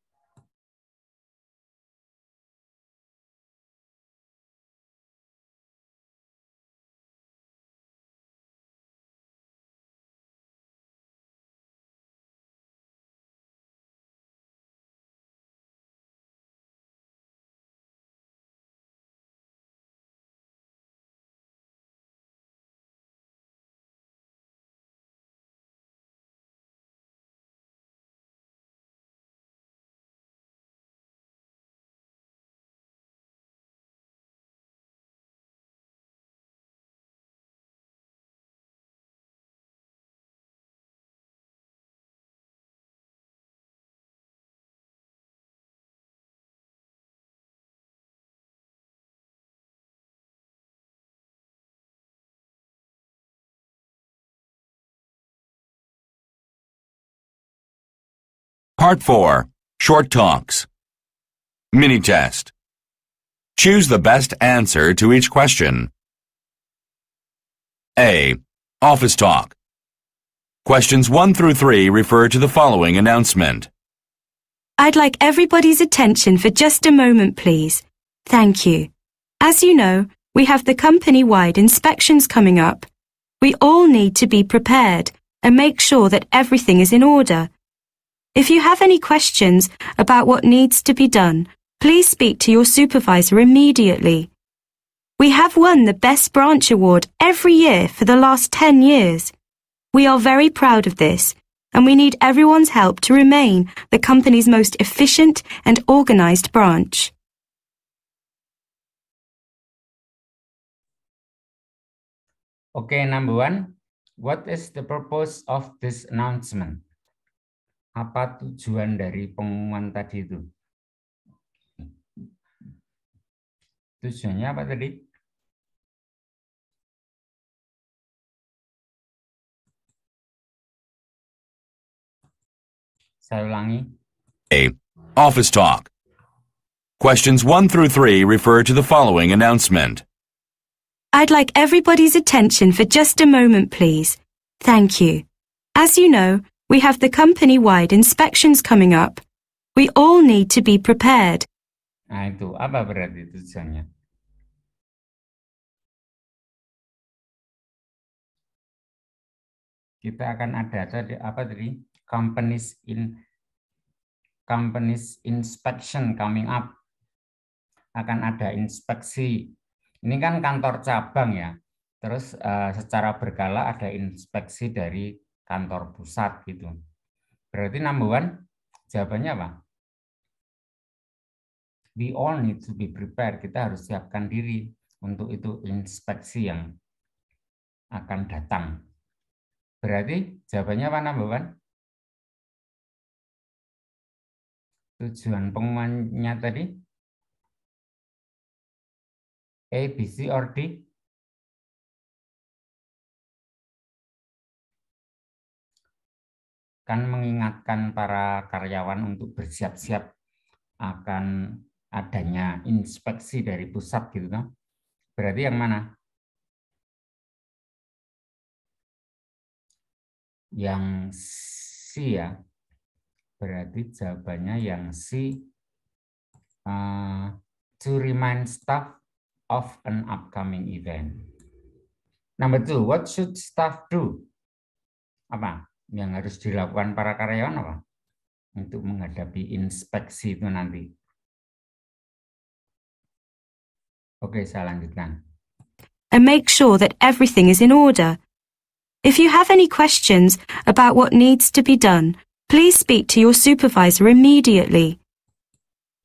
Part 4 Short Talks Mini Test Choose the best answer to each question. A. Office Talk Questions 1 through 3 refer to the following announcement. I'd like everybody's attention for just a moment, please. Thank you. As you know, we have the company-wide inspections coming up. We all need to be prepared and make sure that everything is in order. If you have any questions about what needs to be done, please speak to your supervisor immediately. We have won the Best Branch Award every year for the last 10 years. We are very proud of this, and we need everyone's help to remain the company's most efficient and organized branch. Okay, number one, what is the purpose of this announcement? apa tujuan dari pengumuman tadi itu? Tujuannya apa tadi? Saya ulangi. A. Office Talk. Questions 1 through 3 refer to the following announcement. I'd like everybody's attention for just a moment, please. Thank you. As you know, We have the company-wide inspections coming up. We all need to be prepared. Nah itu, apa berarti tujuannya? Kita akan ada tadi apa tadi? Companies in companies inspection coming up. Akan ada inspeksi. Ini kan kantor cabang ya. Terus uh, secara berkala ada inspeksi dari kantor pusat gitu. Berarti number one, jawabannya apa? We all need to be prepared. Kita harus siapkan diri untuk itu inspeksi yang akan datang. Berarti jawabannya apa number one? Tujuan pengumumannya tadi? A, B, C, or D? akan mengingatkan para karyawan untuk bersiap-siap akan adanya inspeksi dari pusat gitu kan. Berarti yang mana? Yang C ya. Berarti jawabannya yang C uh, to remind staff of an upcoming event. Number two, what should staff do? Apa? yang harus dilakukan para karyawan apa? Untuk menghadapi inspeksi itu nanti. Oke, saya lanjutkan. And make sure that everything is in order. If you have any questions about what needs to be done, please speak to your supervisor immediately.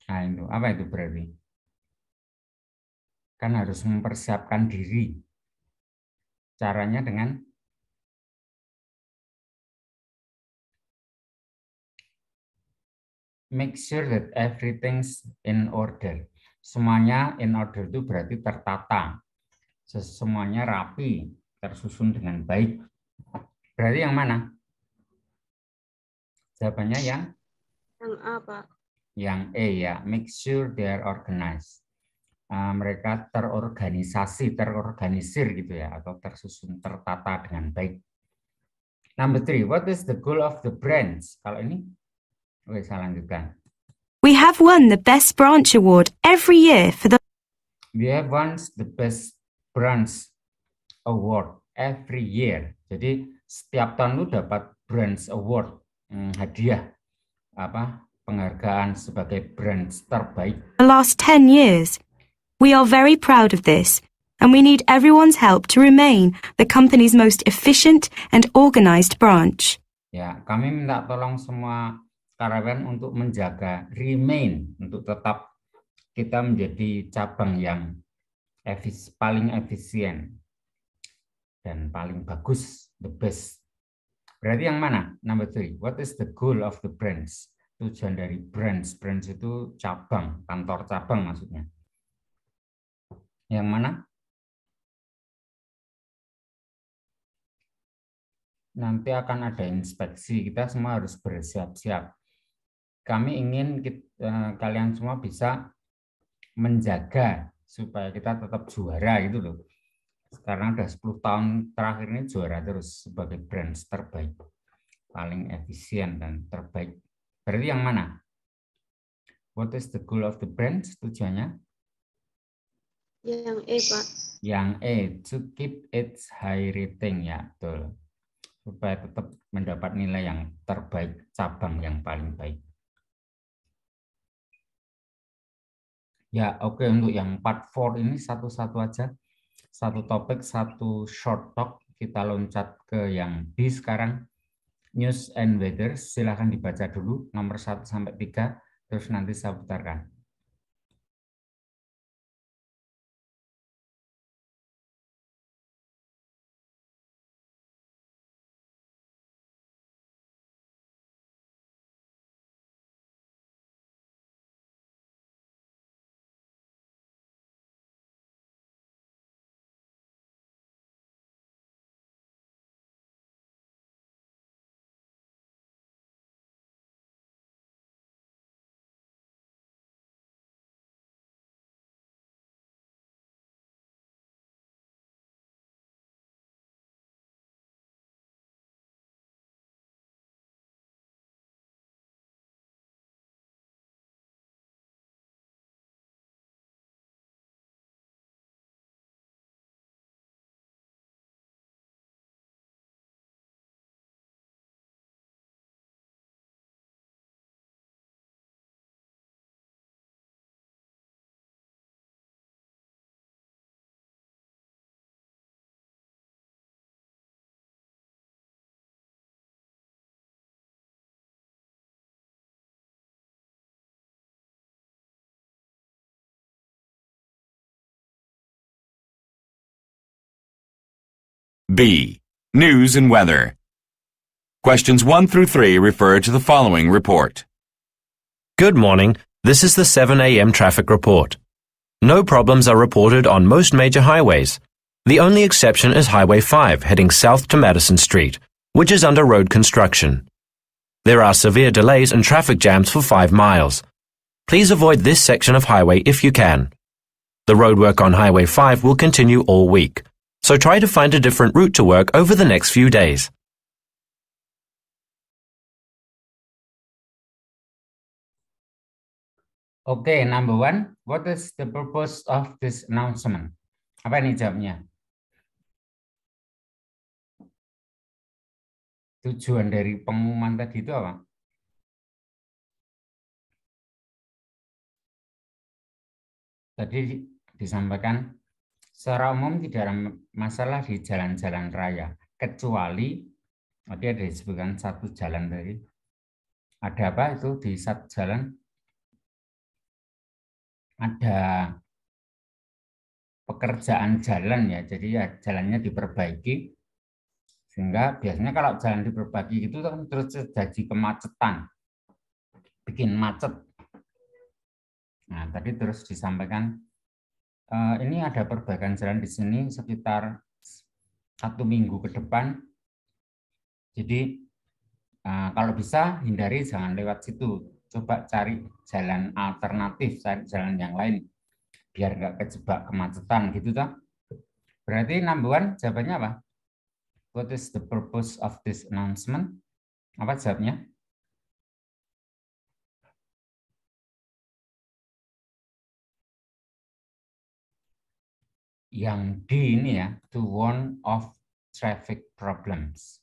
Nah, itu apa itu berarti? Kan harus mempersiapkan diri. Caranya dengan make sure that everything's in order. Semuanya in order itu berarti tertata. Semuanya rapi, tersusun dengan baik. Berarti yang mana? Jawabannya yang? Yang A, Pak. Yang E, ya. Make sure they are organized. Uh, mereka terorganisasi, terorganisir gitu ya, atau tersusun, tertata dengan baik. Number three, what is the goal of the brands? Kalau ini Oke, saya lanjutkan. We have won the best branch award every year for the We have won the best branch award every year. Jadi setiap tahun lu dapat branch award, hmm, hadiah apa penghargaan sebagai branch terbaik. The last 10 years. We are very proud of this and we need everyone's help to remain the company's most efficient and organized branch. Ya, kami minta tolong semua Karawayan untuk menjaga remain untuk tetap kita menjadi cabang yang efis, paling efisien dan paling bagus, the best. Berarti yang mana? Number three, what is the goal of the brands? Tujuan dari brands, brands itu cabang, kantor cabang maksudnya. Yang mana? Nanti akan ada inspeksi, kita semua harus bersiap-siap kami ingin kita, eh, kalian semua bisa menjaga supaya kita tetap juara gitu loh. Sekarang udah 10 tahun terakhir ini juara terus sebagai brand terbaik, paling efisien dan terbaik. Berarti yang mana? What is the goal of the brand? Tujuannya? Yang E, Pak. Yang E, to keep its high rating ya, betul. Supaya tetap mendapat nilai yang terbaik, cabang yang paling baik. Ya, oke okay. untuk yang part 4 ini satu-satu aja. Satu topik, satu short talk. Kita loncat ke yang B sekarang. News and Weather, silahkan dibaca dulu nomor 1 sampai 3, terus nanti saya putarkan. B. News and Weather. Questions 1 through 3 refer to the following report. Good morning. This is the 7 a.m. traffic report. No problems are reported on most major highways. The only exception is Highway 5 heading south to Madison Street, which is under road construction. There are severe delays and traffic jams for 5 miles. Please avoid this section of highway if you can. The roadwork on Highway 5 will continue all week. so try to find a different route to work over the next few days. okay, number one, what is the purpose of this announcement? Apa ini jawabnya? Tujuan dari pengumuman tadi itu apa? Tadi disampaikan secara umum tidak ada masalah di jalan-jalan raya, kecuali tadi ada disebutkan satu jalan dari Ada apa itu di satu jalan? Ada pekerjaan jalan ya, jadi ya jalannya diperbaiki sehingga biasanya kalau jalan diperbaiki itu kan terus terjadi kemacetan, bikin macet. Nah tadi terus disampaikan Eh, ini ada perbaikan jalan di sini sekitar satu minggu ke depan. Jadi eh, kalau bisa hindari jangan lewat situ. Coba cari jalan alternatif, cari jalan yang lain biar nggak kejebak kemacetan gitu toh. Berarti number jawabannya apa? What is the purpose of this announcement? Apa jawabnya? yang D ini ya, to one of traffic problems.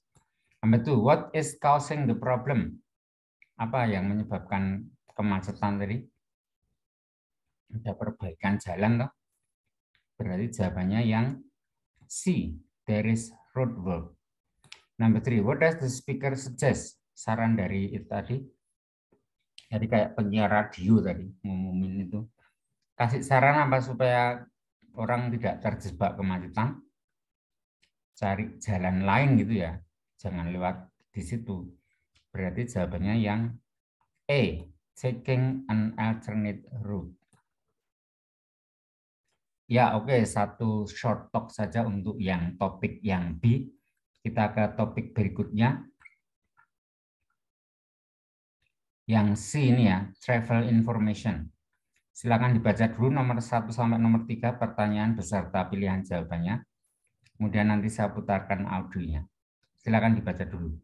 Number two, what is causing the problem? Apa yang menyebabkan kemacetan tadi? Ada perbaikan jalan toh? Berarti jawabannya yang C, there is road work. Number three, what does the speaker suggest? Saran dari itu tadi, Jadi kayak penyiar radio tadi, ngumumin itu. Kasih saran apa supaya orang tidak terjebak kemacetan, cari jalan lain gitu ya. Jangan lewat di situ. Berarti jawabannya yang E, taking an alternate route. Ya, oke, okay. satu short talk saja untuk yang topik yang B. Kita ke topik berikutnya. Yang C ini ya, travel information. Silakan dibaca dulu nomor 1 sampai nomor 3 pertanyaan beserta pilihan jawabannya. Kemudian nanti saya putarkan audionya. Silakan dibaca dulu.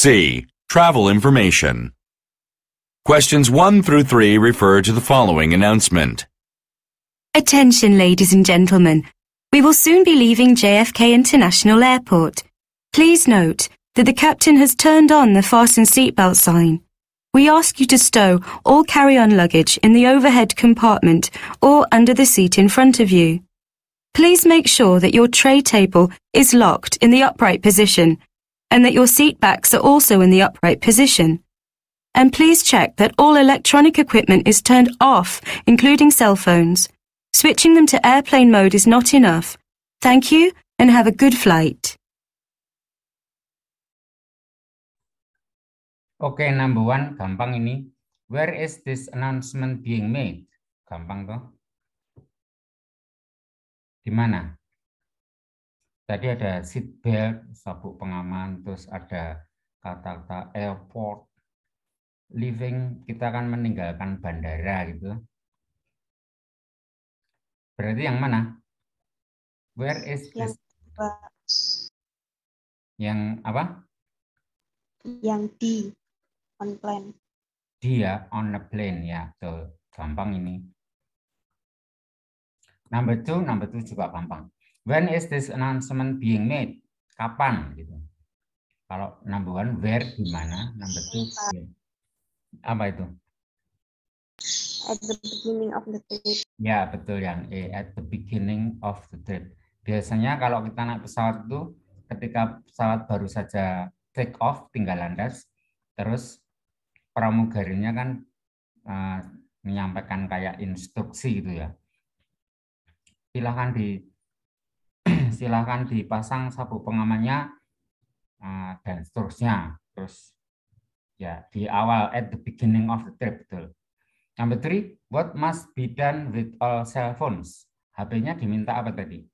C. Travel information. Questions 1 through 3 refer to the following announcement. Attention, ladies and gentlemen. We will soon be leaving JFK International Airport. Please note that the captain has turned on the fasten seatbelt sign. We ask you to stow all carry-on luggage in the overhead compartment or under the seat in front of you. Please make sure that your tray table is locked in the upright position and that your seat backs are also in the upright position. And please check that all electronic equipment is turned off, including cell phones. Switching them to airplane mode is not enough. Thank you and have a good flight. Okay, number one, gampang ini. Where is this announcement being made? Gampang toh? Di mana? tadi ada seat belt, sabuk pengaman, terus ada kata-kata airport, living, kita akan meninggalkan bandara gitu. Berarti yang mana? Where is yang Yang apa? Yang di on plane. Dia ya, on a plane ya, tuh Gampang ini. Number two, number two juga gampang. When is this announcement being made? Kapan? Gitu. Kalau number one, where, di mana? Number two, where. apa itu? At the beginning of the trip. Ya, betul yang E, at the beginning of the trip. Biasanya kalau kita naik pesawat itu, ketika pesawat baru saja take off, tinggal landas, terus pramugarinya kan uh, menyampaikan kayak instruksi gitu ya. Silahkan di silahkan dipasang sabuk pengamannya ah, dan seterusnya. Terus ya di awal at the beginning of the trip betul. Number three, what must be done with all cell phones? HP-nya diminta apa tadi?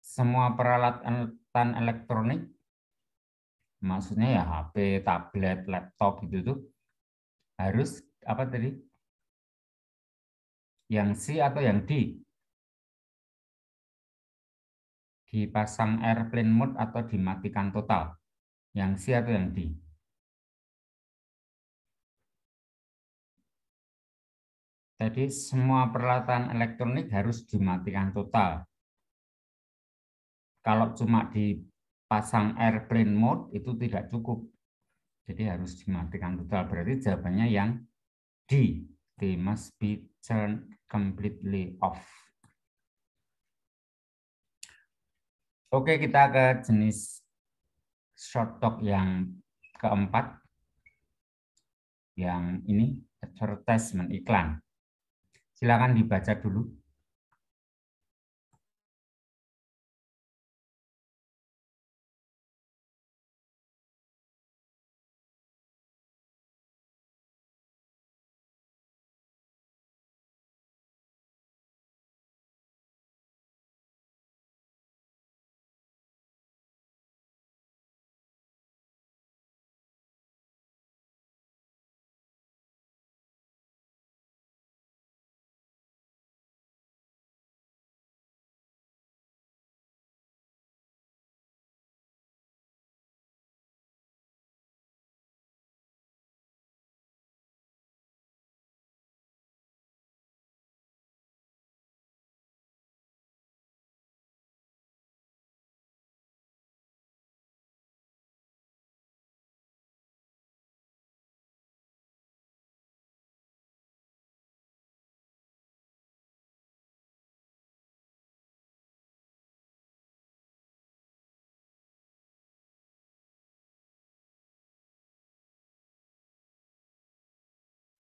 Semua peralatan elektronik, maksudnya ya HP, tablet, laptop gitu tuh harus apa tadi? Yang C atau yang D? dipasang airplane mode atau dimatikan total? Yang C atau yang D? Jadi semua peralatan elektronik harus dimatikan total. Kalau cuma dipasang airplane mode itu tidak cukup. Jadi harus dimatikan total. Berarti jawabannya yang D. They must be turned completely off. Oke, kita ke jenis short talk yang keempat. Yang ini advertisement iklan. Silakan dibaca dulu.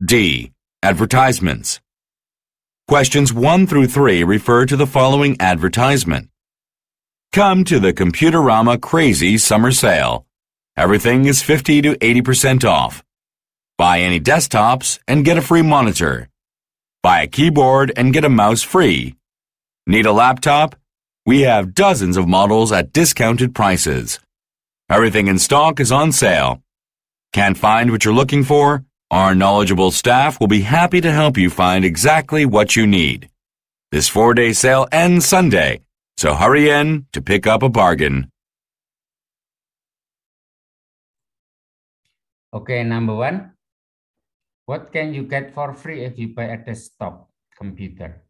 D. Advertisements. Questions 1 through 3 refer to the following advertisement. Come to the Computerama Crazy Summer Sale. Everything is 50 to 80% off. Buy any desktops and get a free monitor. Buy a keyboard and get a mouse free. Need a laptop? We have dozens of models at discounted prices. Everything in stock is on sale. Can't find what you're looking for? Our knowledgeable staff will be happy to help you find exactly what you need. This four-day sale ends Sunday, so hurry in to pick up a bargain. Okay, number one. What can you get for free if you buy a desktop computer?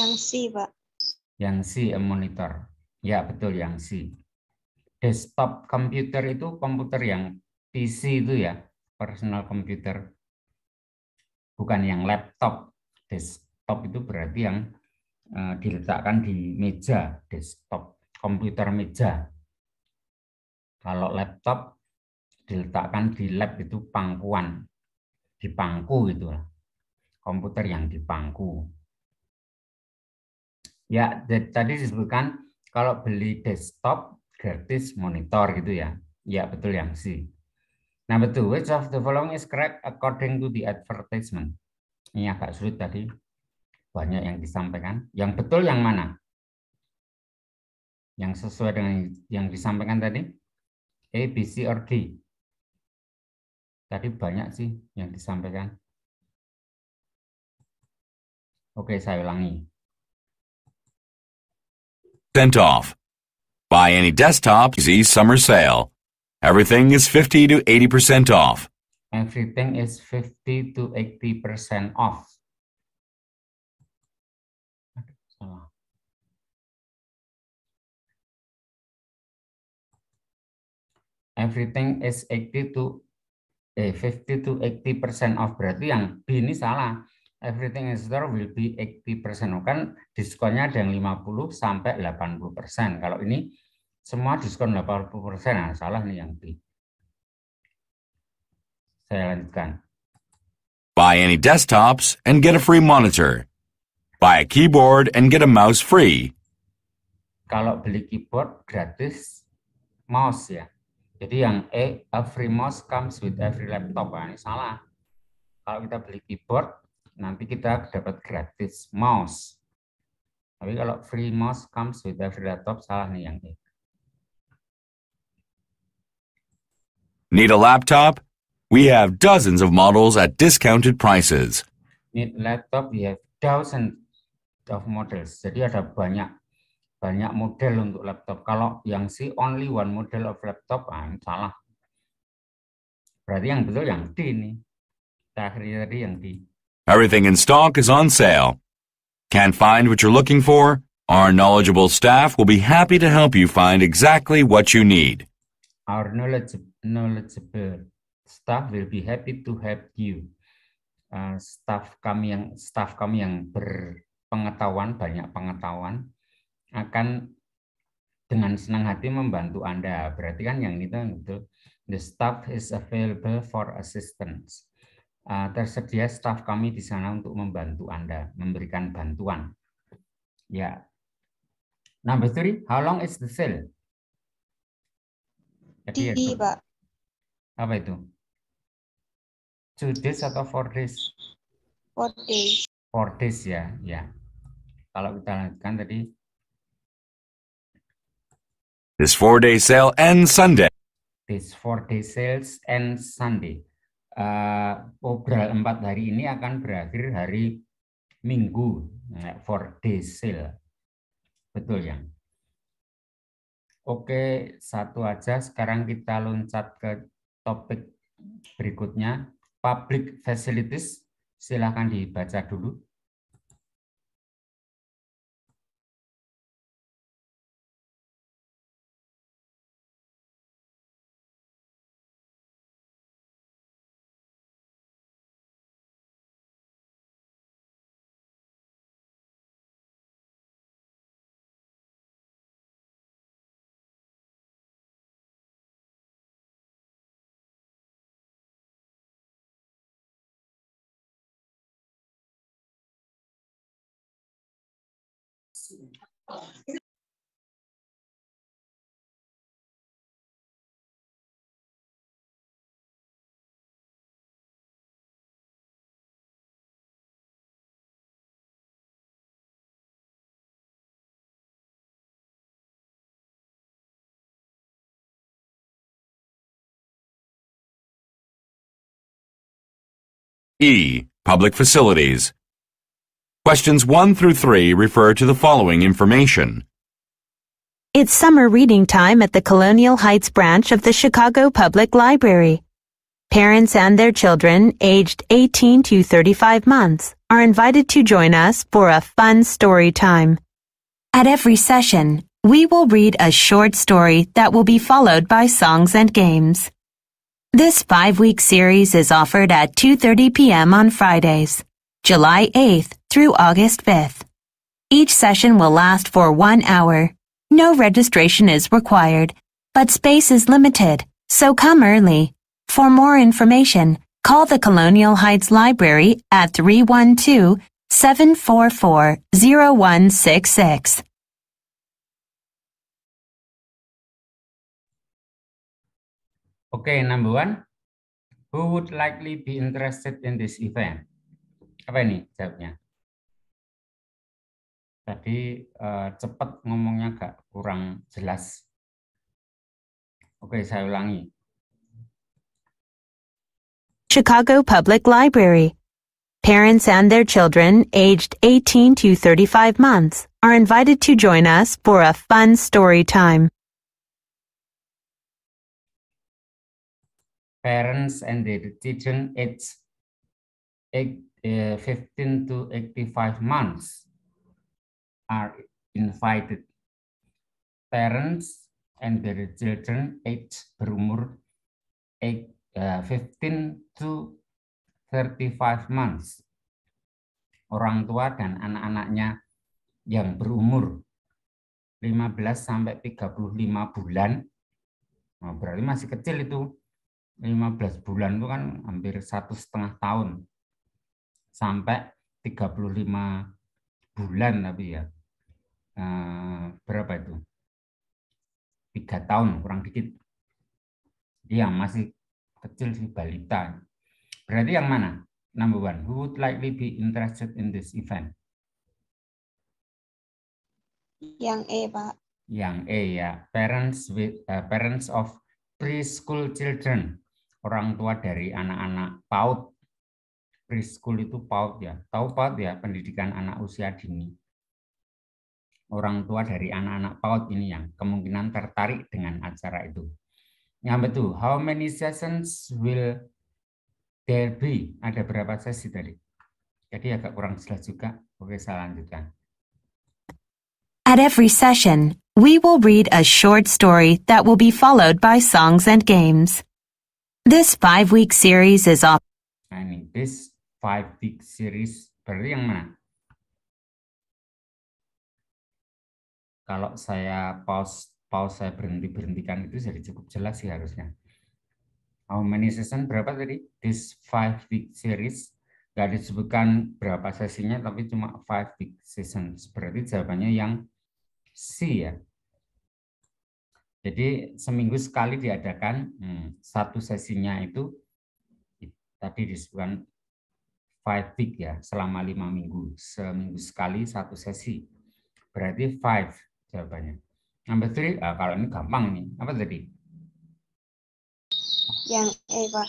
Yangsi, Pak. Yangsi, a monitor. Ya, betul Yangsi. Desktop computer itu komputer yang PC itu ya, personal computer. Bukan yang laptop. Desktop itu berarti yang uh, diletakkan di meja desktop, komputer meja. Kalau laptop diletakkan di lab itu pangkuan, di pangku gitu lah. Komputer yang di pangku. Ya, tadi disebutkan kalau beli desktop gratis monitor gitu ya. Ya betul yang sih Number two, which of the following is correct according to the advertisement? Ini agak sulit tadi. Banyak yang disampaikan. Yang betul yang mana? Yang sesuai dengan yang disampaikan tadi? A, B, C, or D? Tadi banyak sih yang disampaikan. Oke, saya ulangi. Sent off. Buy any desktop Z summer sale. Everything is 50 to 80% off. Everything is 50 to 80% off. Everything is 80 to eh, 50 to 80% off. Berarti yang B ini salah. Everything in store will be 80% off. Kan diskonnya ada yang 50 sampai 80%. Kalau ini semua diskon 80 persen. Nah, salah nih yang di Saya lanjutkan. Buy any desktops and get a free monitor. Buy a keyboard and get a mouse free. Kalau beli keyboard gratis mouse ya. Jadi yang E, a free mouse comes with every laptop. Nah, ini salah. Kalau kita beli keyboard, nanti kita dapat gratis mouse. Tapi kalau free mouse comes with every laptop, salah nih yang E. Need a laptop? We have dozens of models at discounted prices. Need laptop? We have thousands of models. Jadi ada banyak banyak model untuk laptop. Kalau yang si only one model of laptop, ah, salah. Berarti yang betul yang D ini. Terakhir tadi yang D. Everything in stock is on sale. Can't find what you're looking for? Our knowledgeable staff will be happy to help you find exactly what you need. Our knowledgeable knowledgeable. Staff will be happy to help you. Uh, staff kami yang staff kami yang berpengetahuan banyak pengetahuan akan dengan senang hati membantu Anda. Berarti kan yang ini tuh betul. The staff is available for assistance. Uh, tersedia staff kami di sana untuk membantu Anda, memberikan bantuan. Ya. Yeah. Number three, how long is the sale? Jadi, Pak. Apa itu? Two days atau four days? Four days. Four days ya, ya. Kalau kita lanjutkan tadi. This four-day sale ends Sunday. This four-day sales end Sunday. Uh, obral empat hari ini akan berakhir hari Minggu. Nah, four-day sale. Betul ya? Oke, satu aja. Sekarang kita loncat ke topik berikutnya public facilities silahkan dibaca dulu E. Public facilities. Questions 1 through 3 refer to the following information. It's summer reading time at the Colonial Heights branch of the Chicago Public Library. Parents and their children, aged 18 to 35 months, are invited to join us for a fun story time. At every session, we will read a short story that will be followed by songs and games. This five-week series is offered at 2.30 p.m. on Fridays, July 8th through August 5th. Each session will last for one hour. No registration is required, but space is limited, so come early. For more information, call the Colonial Heights Library at 312 744 0166. Okay, number one, who would likely be interested in this event? Apa ini jawabnya? tadi eh, cepat ngomongnya agak kurang jelas. Oke, saya ulangi. Chicago Public Library. Parents and their children aged 18 to 35 months are invited to join us for a fun story time. Parents and their children aged 15 eh, to 85 months are invited. Parents and their children age berumur uh, eh, 15 to 35 months. Orang tua dan anak-anaknya yang berumur 15 sampai 35 bulan. Nah, berarti masih kecil itu. 15 bulan itu kan hampir satu setengah tahun sampai 35 bulan tapi ya Eh, berapa itu? Tiga tahun kurang dikit. dia masih kecil sih balita. Berarti yang mana? Number one, who would likely be interested in this event? Yang E, Pak. Yang E ya, parents with uh, parents of preschool children, orang tua dari anak-anak PAUD. Preschool itu PAUD ya. Tahu PAUD ya, pendidikan anak usia dini orang tua dari anak-anak PAUD ini yang kemungkinan tertarik dengan acara itu. Yang betul, how many sessions will there be? Ada berapa sesi tadi? Jadi agak kurang jelas juga. Oke, saya lanjutkan. At every session, we will read a short story that will be followed by songs and games. This five-week series is off. Nah, ini, this five-week series berarti yang mana? kalau saya pause pause saya berhenti berhentikan itu jadi cukup jelas sih harusnya. How many season berapa tadi? This five week series nggak disebutkan berapa sesinya tapi cuma five week season. Berarti jawabannya yang C ya. Jadi seminggu sekali diadakan hmm, satu sesinya itu tadi disebutkan five week ya selama lima minggu seminggu sekali satu sesi berarti five jawabannya. Number three, ah, kalau ini gampang nih. Apa tadi? Yang E, Pak.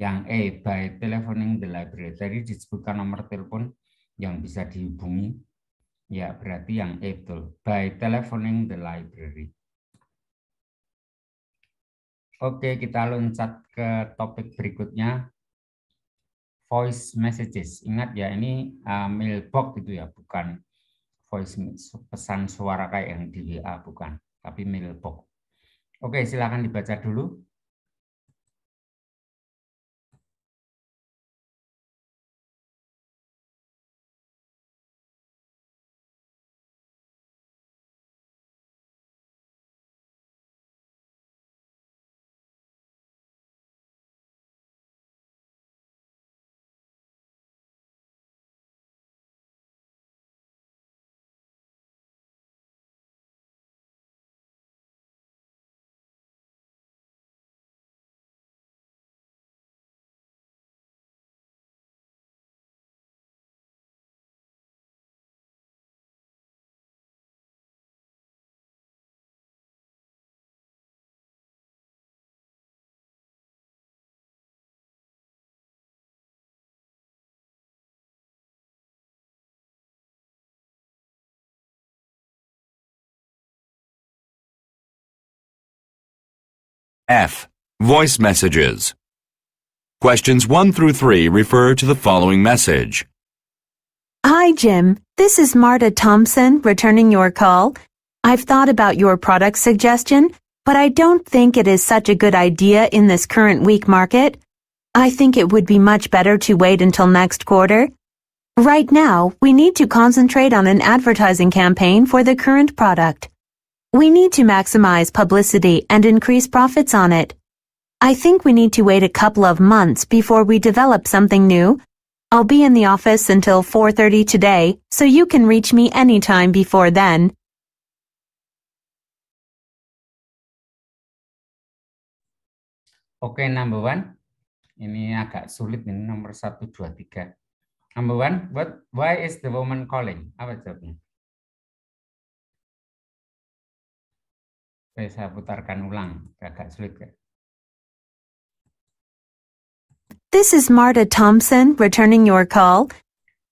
Yang E, by telephoning the library. Tadi disebutkan nomor telepon yang bisa dihubungi. Ya, berarti yang E betul. By telephoning the library. Oke, kita loncat ke topik berikutnya. Voice messages. Ingat ya, ini uh, mailbox gitu ya, bukan voice pesan suara kayak yang di WA bukan, tapi mailbox. Oke, silakan dibaca dulu. F. Voice messages. Questions 1 through 3 refer to the following message. Hi, Jim. This is Marta Thompson returning your call. I've thought about your product suggestion, but I don't think it is such a good idea in this current weak market. I think it would be much better to wait until next quarter. Right now, we need to concentrate on an advertising campaign for the current product. We need to maximize publicity and increase profits on it. I think we need to wait a couple of months before we develop something new. I'll be in the office until 4.30 today, so you can reach me anytime before then. Oke, okay, number one. Ini agak sulit ini nomor 1, 2, Number one, what, why is the woman calling? Apa jawabnya? Oke, saya putarkan ulang, agak sulit ya. This is Marta Thompson returning your call.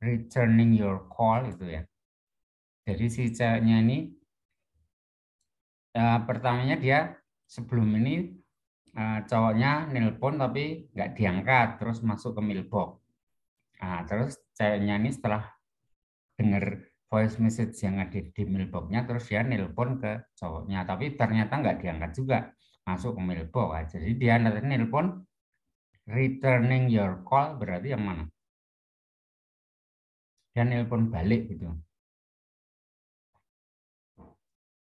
Returning your call itu ya. Jadi si ceweknya ini uh, pertamanya dia sebelum ini uh, cowoknya nelpon tapi nggak diangkat terus masuk ke mailbox. Nah, terus ceweknya ini setelah dengar voice message yang ada di mailboxnya terus dia nelpon ke cowoknya tapi ternyata nggak diangkat juga masuk ke mailbox nah, jadi dia nelpon returning your call berarti yang mana dia nelpon balik gitu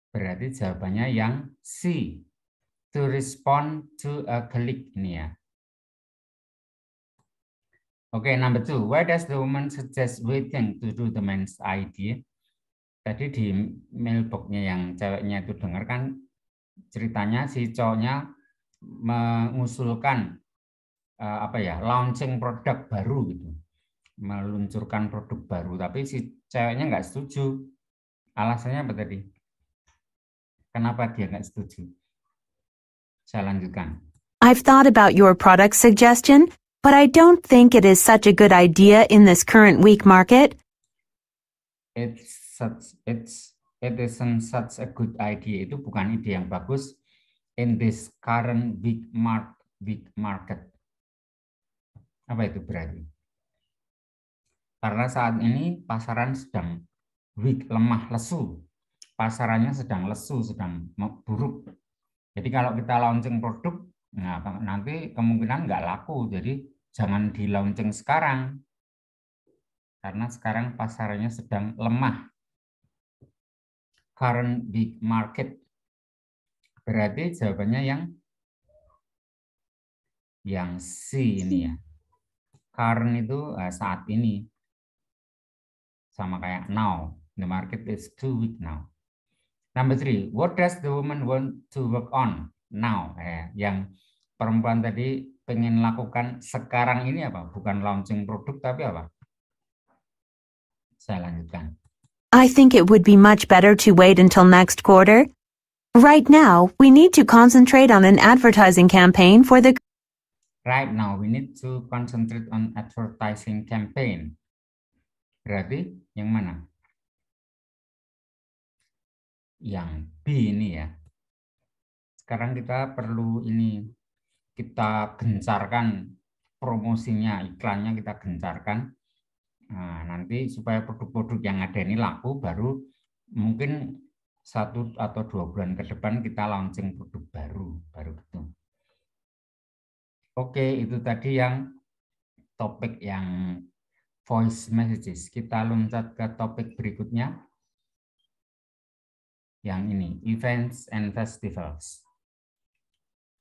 berarti jawabannya yang C to respond to a click ini ya Oke, okay, number two. Why does the woman suggest waiting to do the man's idea? Tadi di mailboxnya yang ceweknya itu dengar kan ceritanya si cowoknya mengusulkan uh, apa ya launching produk baru gitu meluncurkan produk baru tapi si ceweknya nggak setuju alasannya apa tadi kenapa dia nggak setuju saya lanjutkan I've thought about your product suggestion but I don't think it is such a good idea in this current weak market. It's such it's it isn't such a good idea. Itu bukan ide yang bagus in this current big mark big market. Apa itu berarti? Karena saat ini pasaran sedang weak, lemah, lesu. Pasarannya sedang lesu, sedang buruk. Jadi kalau kita launching produk, nah nanti kemungkinan nggak laku. Jadi jangan di launching sekarang karena sekarang pasarnya sedang lemah. Current big market. Berarti jawabannya yang yang C ini ya. Current itu eh, saat ini. Sama kayak now. The market is too weak now. Number three, what does the woman want to work on now? Eh, yang perempuan tadi pengen lakukan sekarang ini apa? Bukan launching produk tapi apa? Saya lanjutkan. I think it would be much better to wait until next quarter. Right now, we need to concentrate on an advertising campaign for the Right now, we need to concentrate on advertising campaign. Berarti yang mana? Yang B ini ya. Sekarang kita perlu ini kita gencarkan promosinya, iklannya kita gencarkan. Nah, nanti supaya produk-produk yang ada ini laku baru mungkin satu atau dua bulan ke depan kita launching produk baru baru gitu. Oke, itu tadi yang topik yang voice messages. Kita loncat ke topik berikutnya. Yang ini, events and festivals.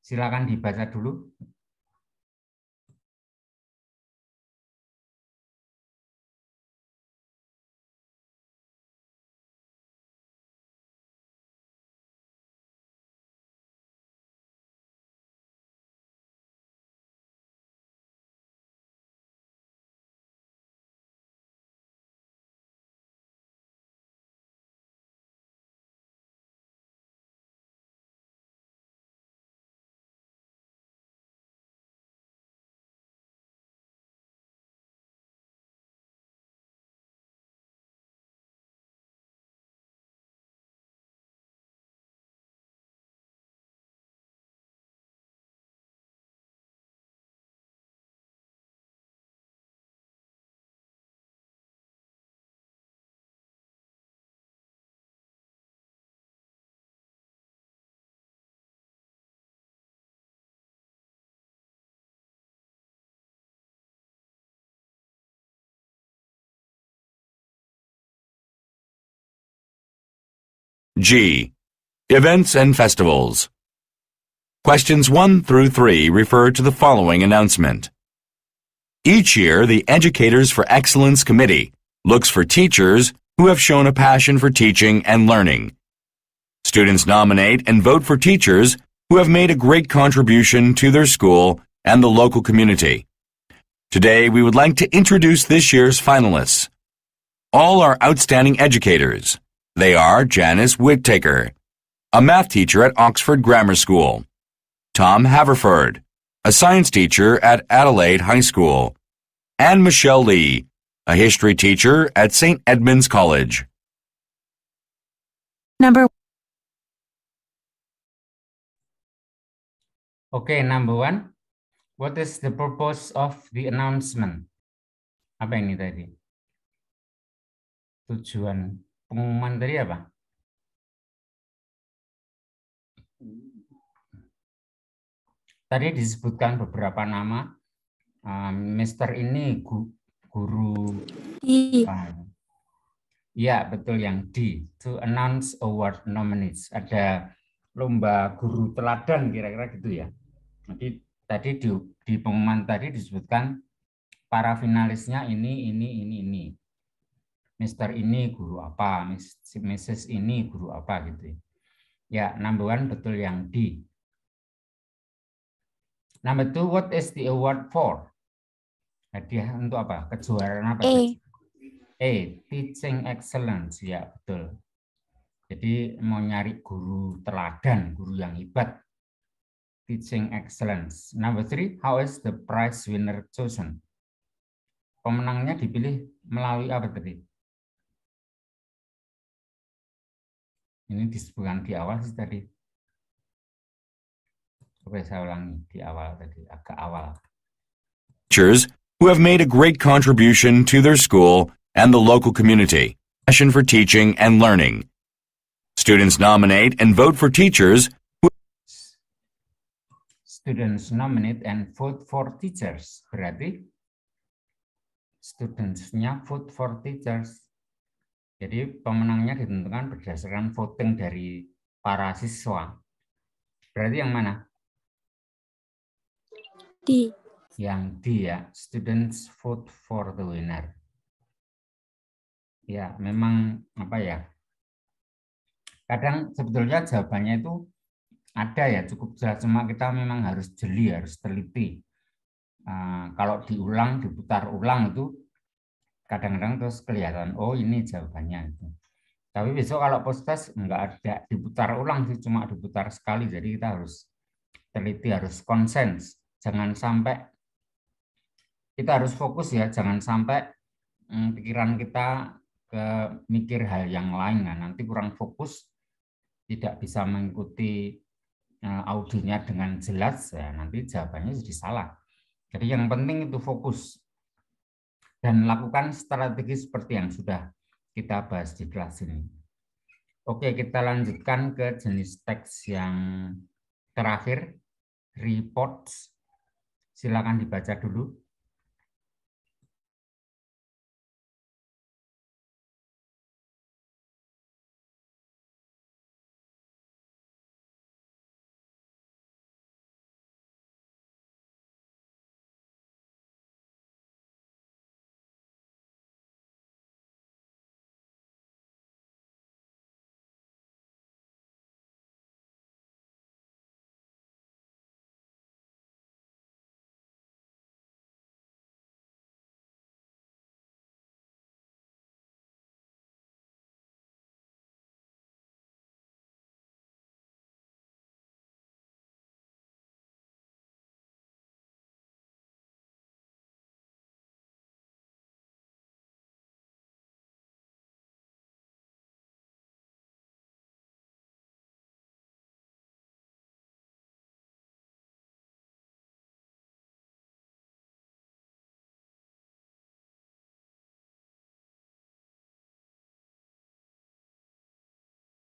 Silakan dibaca dulu G. Events and Festivals Questions 1 through 3 refer to the following announcement. Each year, the Educators for Excellence Committee looks for teachers who have shown a passion for teaching and learning. Students nominate and vote for teachers who have made a great contribution to their school and the local community. Today, we would like to introduce this year's finalists. All are outstanding educators. They are Janice Whittaker, a math teacher at Oxford Grammar School, Tom Haverford, a science teacher at Adelaide High School, and Michelle Lee, a history teacher at St. Edmunds College. Number Okay, number one. What is the purpose of the announcement? Apa ini tadi? Tujuan pengumuman tadi apa? Tadi disebutkan beberapa nama. Uh, Mister ini gu, guru. Ah. Iya Uh, betul yang D. To announce award nominees. Ada lomba guru teladan kira-kira gitu ya. Jadi tadi di, di pengumuman tadi disebutkan para finalisnya ini, ini, ini, ini. Mister ini guru apa, Mrs. ini guru apa gitu. Ya. ya, number one betul yang D. Number two, what is the award for? Hadiah untuk apa? Kejuaraan apa? A. A, teaching excellence. Ya, betul. Jadi mau nyari guru teladan, guru yang hebat. Teaching excellence. Number three, how is the prize winner chosen? Pemenangnya dipilih melalui apa tadi? Ini disebutkan di awal sih tadi. Coba saya ulangi di awal tadi, agak awal. Teachers who have made a great contribution to their school and the local community. Passion for teaching and learning. Students nominate and vote for teachers students nominate and vote for teachers. Berarti studentsnya vote for teachers. Jadi pemenangnya ditentukan berdasarkan voting dari para siswa. Berarti yang mana? D. Yang D ya, students vote for the winner. Ya, memang apa ya? Kadang sebetulnya jawabannya itu ada ya, cukup jelas. Cuma kita memang harus jeli, harus teliti. Uh, kalau diulang, diputar ulang itu kadang-kadang terus kelihatan oh ini jawabannya itu tapi besok kalau post test nggak ada diputar ulang sih cuma diputar sekali jadi kita harus teliti harus konsens jangan sampai kita harus fokus ya jangan sampai hmm, pikiran kita ke mikir hal yang lain nah, nanti kurang fokus tidak bisa mengikuti eh, audionya dengan jelas ya nanti jawabannya jadi salah jadi yang penting itu fokus dan lakukan strategi seperti yang sudah kita bahas di kelas ini. Oke, kita lanjutkan ke jenis teks yang terakhir, reports. Silakan dibaca dulu.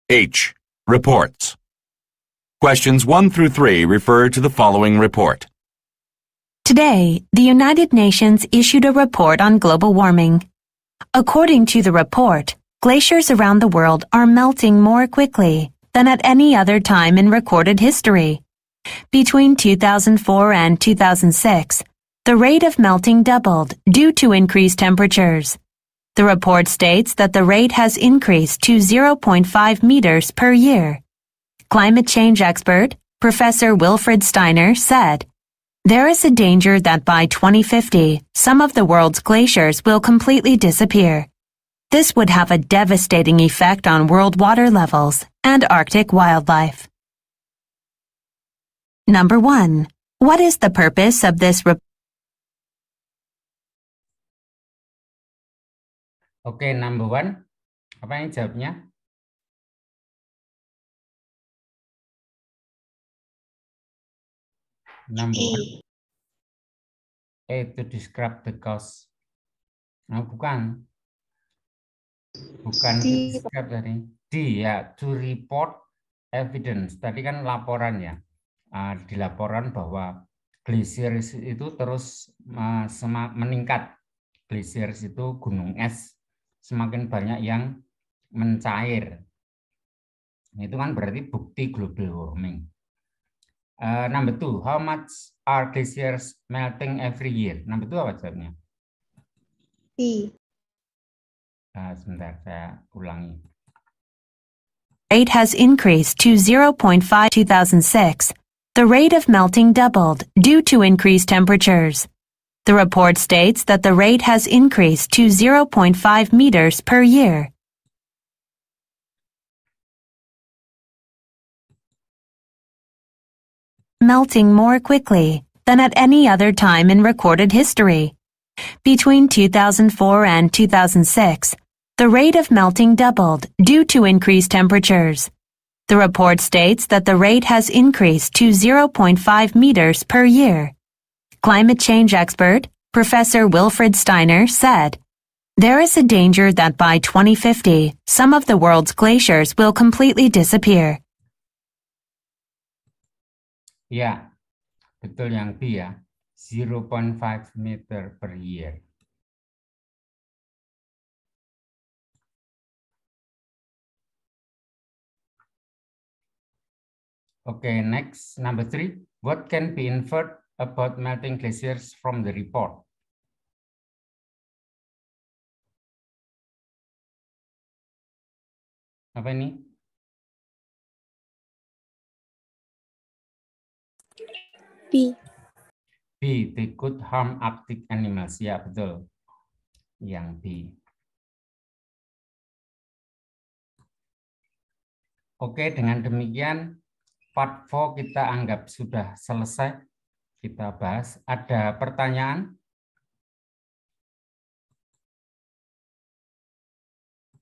H. Reports. Questions 1 through 3 refer to the following report. Today, the United Nations issued a report on global warming. According to the report, glaciers around the world are melting more quickly than at any other time in recorded history. Between 2004 and 2006, the rate of melting doubled due to increased temperatures. The report states that the rate has increased to 0.5 meters per year. Climate change expert, Professor Wilfred Steiner, said, There is a danger that by 2050, some of the world's glaciers will completely disappear. This would have a devastating effect on world water levels and Arctic wildlife. Number 1. What is the purpose of this report? Oke, okay, number one. Apa yang jawabnya? Number one. A to describe the cause. Nah, bukan. Bukan D. describe tadi. D ya, to report evidence. Tadi kan laporan ya. Uh, di laporan bahwa glasier itu terus uh, meningkat. Glasier itu gunung es semakin banyak yang mencair. Itu kan berarti bukti global warming. Uh, number two, how much are glaciers melting every year? Number two apa jawabnya? B. Uh, ah, sebentar, saya ulangi. Rate has increased to 0.5 2006. The rate of melting doubled due to increased temperatures. The report states that the rate has increased to 0.5 meters per year. Melting more quickly than at any other time in recorded history. Between 2004 and 2006, the rate of melting doubled due to increased temperatures. The report states that the rate has increased to 0.5 meters per year climate change expert, Professor Wilfred Steiner, said, There is a danger that by 2050, some of the world's glaciers will completely disappear. Yeah, betul yang B ya. 0.5 meter per year. Okay, next, number three. What can be inferred about melting glaciers from the report. Apa ini? B. B. They could harm Arctic animals. Ya, betul. Yang B. Oke, dengan demikian part 4 kita anggap sudah selesai kita bahas. Ada pertanyaan?